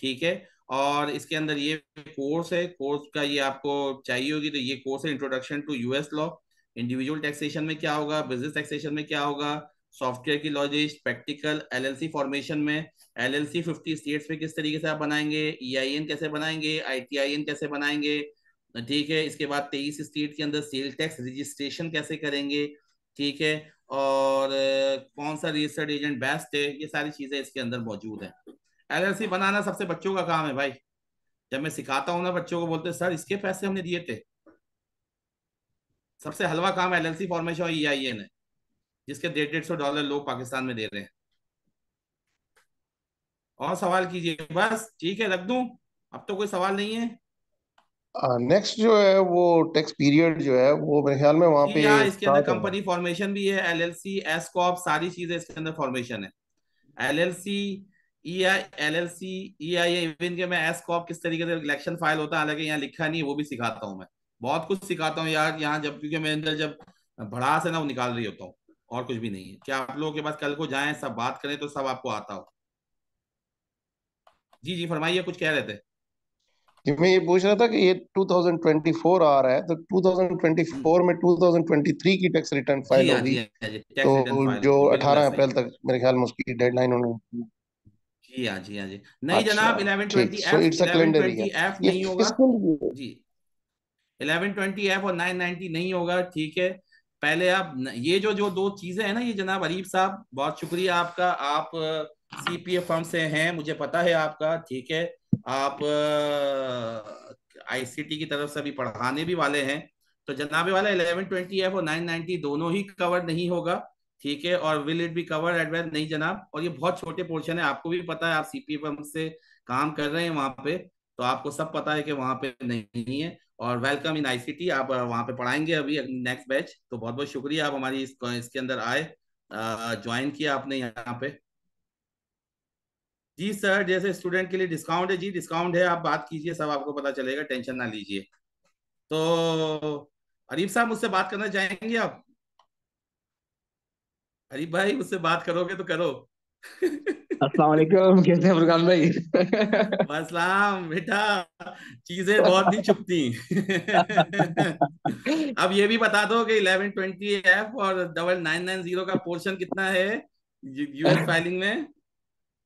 ठीक है और इसके अंदर ये कोर्स है कोर्स का ये आपको चाहिए होगी तो ये कोर्स है introduction to US law individual taxation में क्या होगा बिजनेस टैक्सेशन में क्या होगा सॉफ्टवेयर की लॉजिस्ट प्रैक्टिकल एलएलसी फॉर्मेशन में एलएलसी 50 स्टेट्स में किस तरीके से आप बनाएंगे ईआईएन e कैसे बनाएंगे आईटीआईएन कैसे बनाएंगे ठीक है इसके बाद तेईस स्टेट के अंदर सेल टैक्स रजिस्ट्रेशन कैसे करेंगे ठीक है और कौन सा रजिस्टर्ड एजेंट बेस्ट है ये सारी चीजें इसके अंदर मौजूद है सी बनाना सबसे बच्चों का काम है भाई जब मैं सिखाता हूँ ना बच्चों को बोलते सर इसके पैसे हमने दिए थे सबसे हलवा काम एल एल सी फॉर्मेशन और ई आई एन है जिसके डेढ़ डेढ़ सौ डॉलर लोग पाकिस्तान में दे रहे हैं और सवाल कीजिए बस ठीक है रख दू अब तो कोई सवाल नहीं है नेक्स्ट uh, जो है वो टैक्स पीरियड जो है वो मेरे ख्याल में वहाँ पे इसके अंदर कंपनी फॉर्मेशन भी है एलएलसी एस कॉप सारी चीजें इसके अंदर फॉर्मेशन है एलएलसी ईआईएलएलसी ईआईए एल के मैं एस कॉप किस तरीके से इलेक्शन फाइल होता है हालांकि यहाँ लिखा नहीं है वो भी सिखाता हूँ मैं बहुत कुछ सिखाता हूँ यार यहाँ जब क्योंकि मैं अंदर जब भड़ास है ना वो निकाल रही होता हूँ और कुछ भी नहीं है क्या आप लोगों के पास कल को जाए सब बात करें तो सब आपको आता हो जी जी फरमाइए कुछ कह रहे थे मैं ये पूछ रहा था कि ये 2024 आ रहा है तो 2024 में 2023 की टैक्स रिटर्न फाइल होगी हाँ तो जो 18 अप्रैल तक मेरे ख्याल में उसकी डेडलाइन होनी जी हाँ जी हाँ जी नहीं अच्छा, जनाब 1120 एफ जी 1120 एफ और 990 नहीं होगा ठीक है पहले आप ये जो जो दो चीजें हैं ना ये जनाब अरीब साहब बहुत शुक्रिया आपका आप सीपीएफ फॉर्म से हैं मुझे पता है आपका ठीक है आप आईसीटी की तरफ से भी पढ़ाने भी वाले हैं तो जनाबे वाला इलेवन ट्वेंटी एफ और नाइन नाइनटी दोनों ही कवर नहीं होगा ठीक है और will it be cover as well नहीं जनाब और ये बहुत छोटे पोर्शन है आपको भी पता है आप सीपीएफ फॉर्म से काम कर रहे हैं वहाँ पे तो आपको सब पता है कि वहाँ पे नहीं है और वेलकम इन आईसीटी आप वहाँ पे पढ़ाएंगे अभी नेक्स्ट बैच तो बहुत बहुत शुक्रिया आप हमारी इस, इसके अंदर आए ज्वाइन किया आपने यहाँ पे जी सर जैसे स्टूडेंट के लिए डिस्काउंट है जी डिस्काउंट है आप बात कीजिए सब आपको पता चलेगा टेंशन ना लीजिए तो हरीफ साहब मुझसे बात करना चाहेंगे आप हरीफ भाई मुझसे बात करोगे तो करो असलाकुम कैसे फुरकान भाई असलाम बेटा चीजें बहुत ही छुपती अब ये भी बता दो कि ट्वेंटी एफ और डबल नाइन नाइन जीरो का पोर्शन कितना है यूएस फाइलिंग में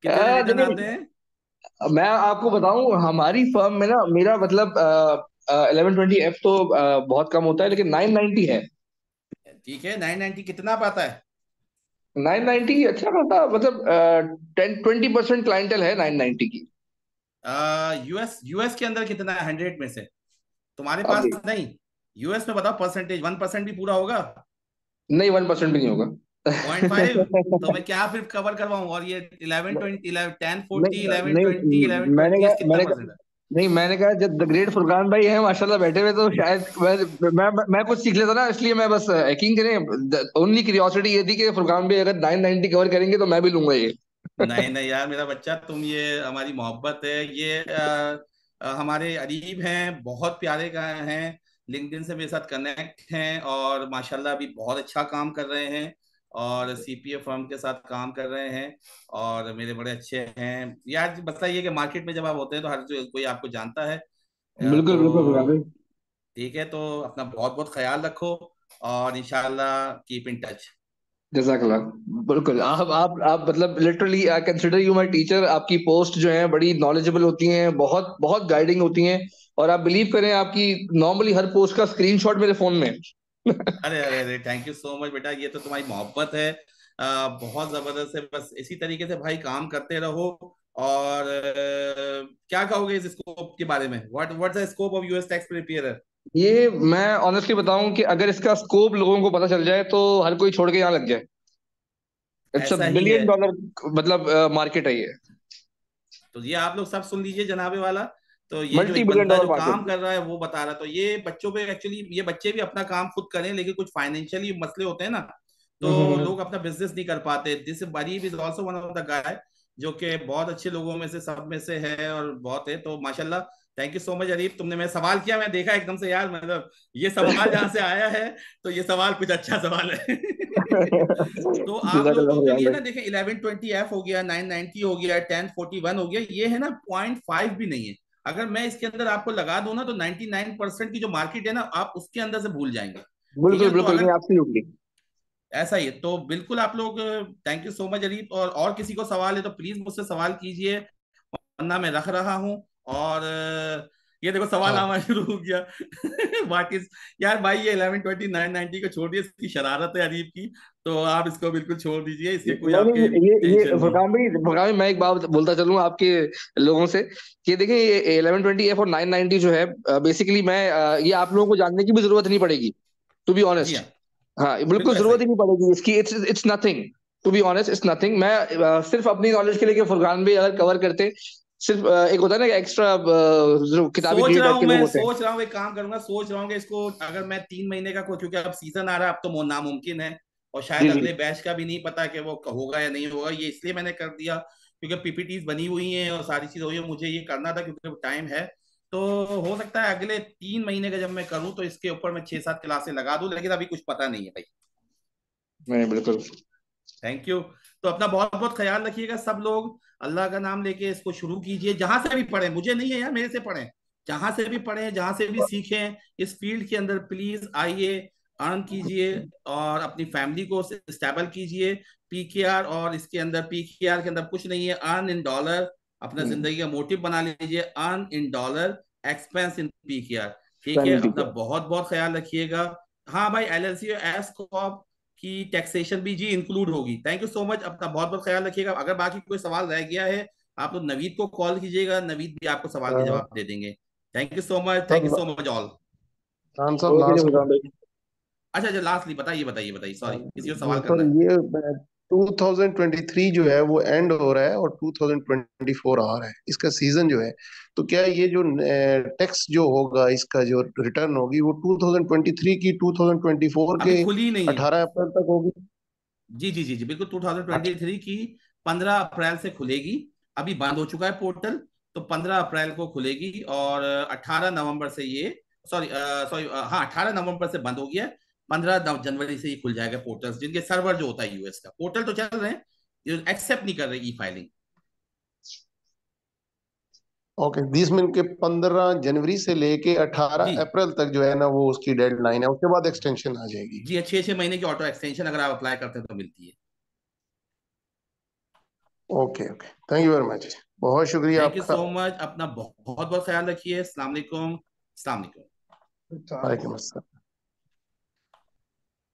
कितने आते हैं मैं आपको बताऊं हमारी फर्म में ना मेरा मतलब इलेवन ट्वेंटी एफ तो आ, बहुत कम होता है लेकिन नाइन नाइनटी है ठीक है नाइन नाइनटी कितना पाता है नाइन नाइनटी अच्छा खाता मतलब टेन ट्वेंटी परसेंट क्लाइंटल है नाइन नाइनटी की यूएस यूएस के अंदर कितना है हंड्रेड में से तुम्हारे पास नहीं यूएस में बताओ परसेंटेज वन परसेंट भी पूरा होगा नहीं वन परसेंट भी नहीं होगा तो (laughs) नहीं मैंने कहा जब द ग्रेट फुरकान भाई है माशाल्लाह बैठे हुए तो शायद मैं मैं मैं कुछ सीख लेता ना इसलिए मैं बस हैकिंग करें ओनली क्यूरियोसिटी ये थी कि फुरकान भाई अगर 990 कवर करेंगे तो मैं भी लूंगा ये नहीं नहीं यार मेरा बच्चा तुम ये हमारी मोहब्बत है ये आ, आ, हमारे अरीब हैं बहुत प्यारे का हैं लिंक्डइन से मेरे साथ कनेक्ट हैं और माशाल्लाह अभी बहुत अच्छा काम कर रहे हैं और सीपीए फर्म के साथ काम कर रहे हैं और मेरे बड़े अच्छे हैं यार बताइए कि मार्केट में जब आप होते हैं तो हर जो कोई आपको जानता है तो बिल्कुल बिल्कुल ठीक है तो अपना बहुत बहुत ख्याल रखो और इनशाला कीप इन टच जजाकला बिल्कुल आप आप आप मतलब literally I consider you my teacher आपकी पोस्ट जो है बड़ी नॉलेजेबल होती हैं बहुत बहुत गाइडिंग होती हैं और आप बिलीव करें आपकी नॉर्मली हर पोस्ट का स्क्रीनशॉट मेरे फोन में अरे अरे अरे थैंक यू सो मच बेटा ये तो तुम्हारी मोहब्बत है आ, बहुत जबरदस्त है बस इसी तरीके से भाई काम करते रहो और आ, क्या कहोगे इस स्कोप के बारे में what what's the scope of US tax prepare ये मैं ऑनेस्टली बताऊं कि अगर इसका स्कोप लोगों को पता चल जाए तो हर कोई छोड़ के यहाँ लग जाए इट्स मतलब, अ बिलियन डॉलर मतलब मार्केट है ये तो ये आप लोग सब सुन लीजिए जनाबे वाला तो ये जो बंदा जो काम कर रहा है वो बता रहा है तो ये बच्चों पे एक्चुअली ये बच्चे भी अपना काम खुद करें लेकिन कुछ फाइनेंशियली मसले होते हैं ना तो हम्म, हम्म, हम्म। लोग अपना बिजनेस नहीं कर पाते दिस बरीब is also one of the guy जो कि बहुत अच्छे लोगों में से सब में से है और बहुत है तो माशाल्लाह thank you so much Areeb तुमने मैं सवाल किया मैं देखा एकदम से यार मतलब ये सवाल जहाँ से आया है तो ये सवाल कुछ अच्छा सवाल है (laughs) तो आप लोग के ना देखें इलेवन ट्वेंटी एफ हो गया नाइन नाइनटी हो गया टेन फोर्टी वन हो गया ये है ना पॉइंट फाइव भी नहीं है अगर मैं इसके अंदर आपको लगा दू ना तो नाइन परसेंट की जो मार्केट है ना आप उसके अंदर से भूल जाएंगे बिल्कुल तो बिल्कुल ऐसा ही है तो बिल्कुल आप लोग thank you so much Areeb और और किसी को सवाल है तो प्लीज मुझसे सवाल कीजिए वरना मैं रख रहा हूँ और ये देखो सवाल हाँ। आना शुरू हो गया वाट (laughs) इज यार भाई ये इलेवन ट्वेंटी नाइन नाइनटी को छोड़ दिए इसकी शरारत है अजीब की तो आप इसको बिल्कुल छोड़ दीजिए इसके कोई आपके ये ये फुकाम भाई फुकाम भाई मैं एक बात बोलता चलूं आपके लोगों से कि देखिए ये इलेवन ट्वेंटी एफ और नाइन नाइनटी जो है बेसिकली मैं ये आप लोगों को जानने की भी जरूरत नहीं पड़ेगी टू बी ऑनेस्ट हाँ बिल्कुल जरूरत ही नहीं पड़ेगी इसकी it's it's nothing to be honest it's nothing मैं सिर्फ अपनी नॉलेज के लिए फुरकान भी अगर कवर करते सिर्फ एक होता है ना एक्स्ट्रा जो किताबी सोच रहा हूँ मैं सोच रहा हूँ एक काम करूंगा सोच रहा हूँ इसको अगर मैं तीन महीने का को क्योंकि अब सीजन आ रहा है अब तो नामुमकिन है और शायद अगले बैच का भी नहीं पता कि वो होगा या नहीं होगा ये इसलिए मैंने कर दिया क्योंकि पीपीटी बनी हुई है और सारी चीज हुई है मुझे ये करना था क्योंकि टाइम है तो हो सकता है अगले तीन महीने का जब मैं करूँ तो इसके ऊपर मैं छह सात क्लासे लगा दू लेकिन अभी कुछ पता नहीं है भाई नहीं बिल्कुल थैंक यू तो अपना बहुत बहुत ख्याल रखिएगा सब लोग अल्लाह का नाम लेके इसको शुरू कीजिए जहां से भी पढ़े मुझे नहीं है यार मेरे से पढ़े जहां से भी पढ़े जहां से भी सीखे इस फील्ड के अंदर प्लीज आइए अर्न कीजिए और अपनी फैमिली को स्टेबल कीजिए पीकेआर और इसके अंदर पीकेआर के अंदर कुछ नहीं है अर्न इन डॉलर अपना हम्म। जिंदगी का मोटिव बना लीजिए earn in dollar expense in PKR ठीक है अपना बहुत बहुत ख्याल रखिएगा हाँ भाई एल एल सी एस आप की टैक्सेशन भी जी इंक्लूड होगी थैंक यू सो मच अपना बहुत बहुत ख्याल रखिएगा अगर बाकी कोई सवाल रह गया है आप लोग नवीद को कॉल कीजिएगा नवीद भी आपको सवाल के जवाब दे देंगे thank you so much thank you so much all अच्छा लास्टली अच्छा, बताइए बताइए बताइए सॉरी किसी को सवाल कर 2023 जो है वो एंड हो रहा है और 2024 आ रहा है इसका सीजन जो है तो क्या ये जो टैक्स जो होगा इसका जो रिटर्न होगी वो 2023 की 2024 के अठारह अप्रैल तक होगी जी जी जी जी बिल्कुल 2023 अच्छा। की 15 अप्रैल से खुलेगी अभी बंद हो चुका है पोर्टल तो 15 अप्रैल को खुलेगी और 18 नवंबर से ये सॉरी सॉरी हाँ अठारह नवंबर से बंद हो गया पंद्रह जनवरी से ही खुल जाएगा पोर्टल जिनके सर्वर जो होता है यूएस का पोर्टल तो चल रहे हैं एक्सेप्ट नहीं कर रहे ई फाइलिंग ओके बीस मिनट के पंद्रह जनवरी से लेके अठारह अप्रैल तक जो है ना वो उसकी डेडलाइन है उसके बाद एक्सटेंशन आ जाएगी जी छह छह महीने की ऑटो एक्सटेंशन अगर आप अप्लाई करते हैं तो मिलती है okay okay thank you very much बहुत शुक्रिया थैंक यू सो मच अपना बहुत बहुत ख्याल रखिए अस्सलाम वालेकुम अस्सलाम वालेकुम वालेकुम अस्सलाम